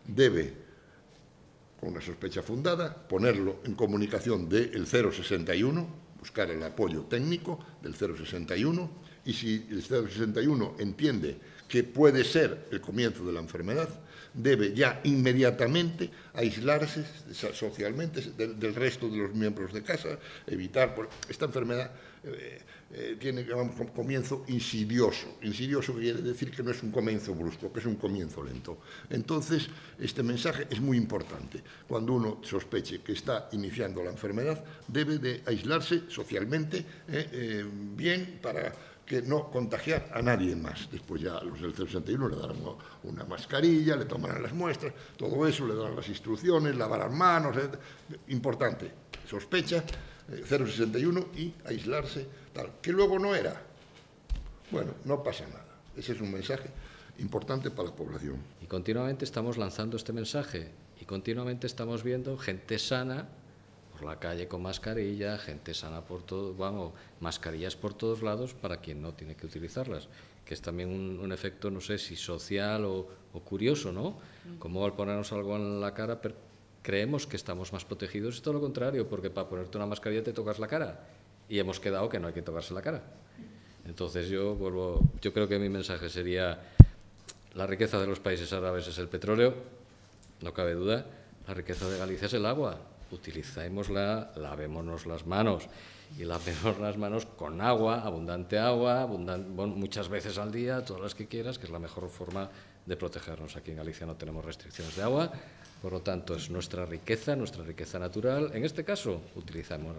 debe con una sospecha fundada, ponerlo en comunicación del 061, buscar el apoyo técnico del 061, y si el 061 entiende que puede ser el comienzo de la enfermedad, debe ya inmediatamente aislarse socialmente del, resto de los miembros de casa, evitar... esta enfermedad... Eh, eh, tiene, digamos, comienzo insidioso. Insidioso quiere decir que no es un comienzo brusco, que es un comienzo lento. Entonces, este mensaje es muy importante. Cuando uno sospeche que está iniciando la enfermedad, debe de aislarse socialmente eh, eh, bien para que no contagiar a nadie más. Después ya los del 061 le darán una mascarilla, le tomarán las muestras, todo eso, le darán las instrucciones, lavarán manos, importante, sospecha, 061 y aislarse que luego no era. Bueno, no pasa nada. Ese es un mensaje importante para la población. Y continuamente estamos lanzando este mensaje y continuamente estamos viendo gente sana por la calle con mascarilla, gente sana por todo, vamos, mascarillas por todos lados para quien no tiene que utilizarlas, que es también un, efecto, no sé si social o, o curioso, ¿no? Mm. Como al ponernos algo en la cara creemos que estamos más protegidos, es todo lo contrario, porque para ponerte una mascarilla te tocas la cara y hemos quedado que no hay que tocarse la cara. Entonces yo vuelvo, yo creo que mi mensaje sería la riqueza de los países árabes es el petróleo, no cabe duda, la riqueza de Galicia es el agua, Utilizámosla, lavémonos las manos y lavémonos las manos con agua, abundante agua, muchas veces al día, todas las que quieras, que es la mejor forma de protegernos. Aquí en Galicia no tenemos restricciones de agua, por lo tanto es nuestra riqueza, nuestra riqueza natural. En este caso, utilizamos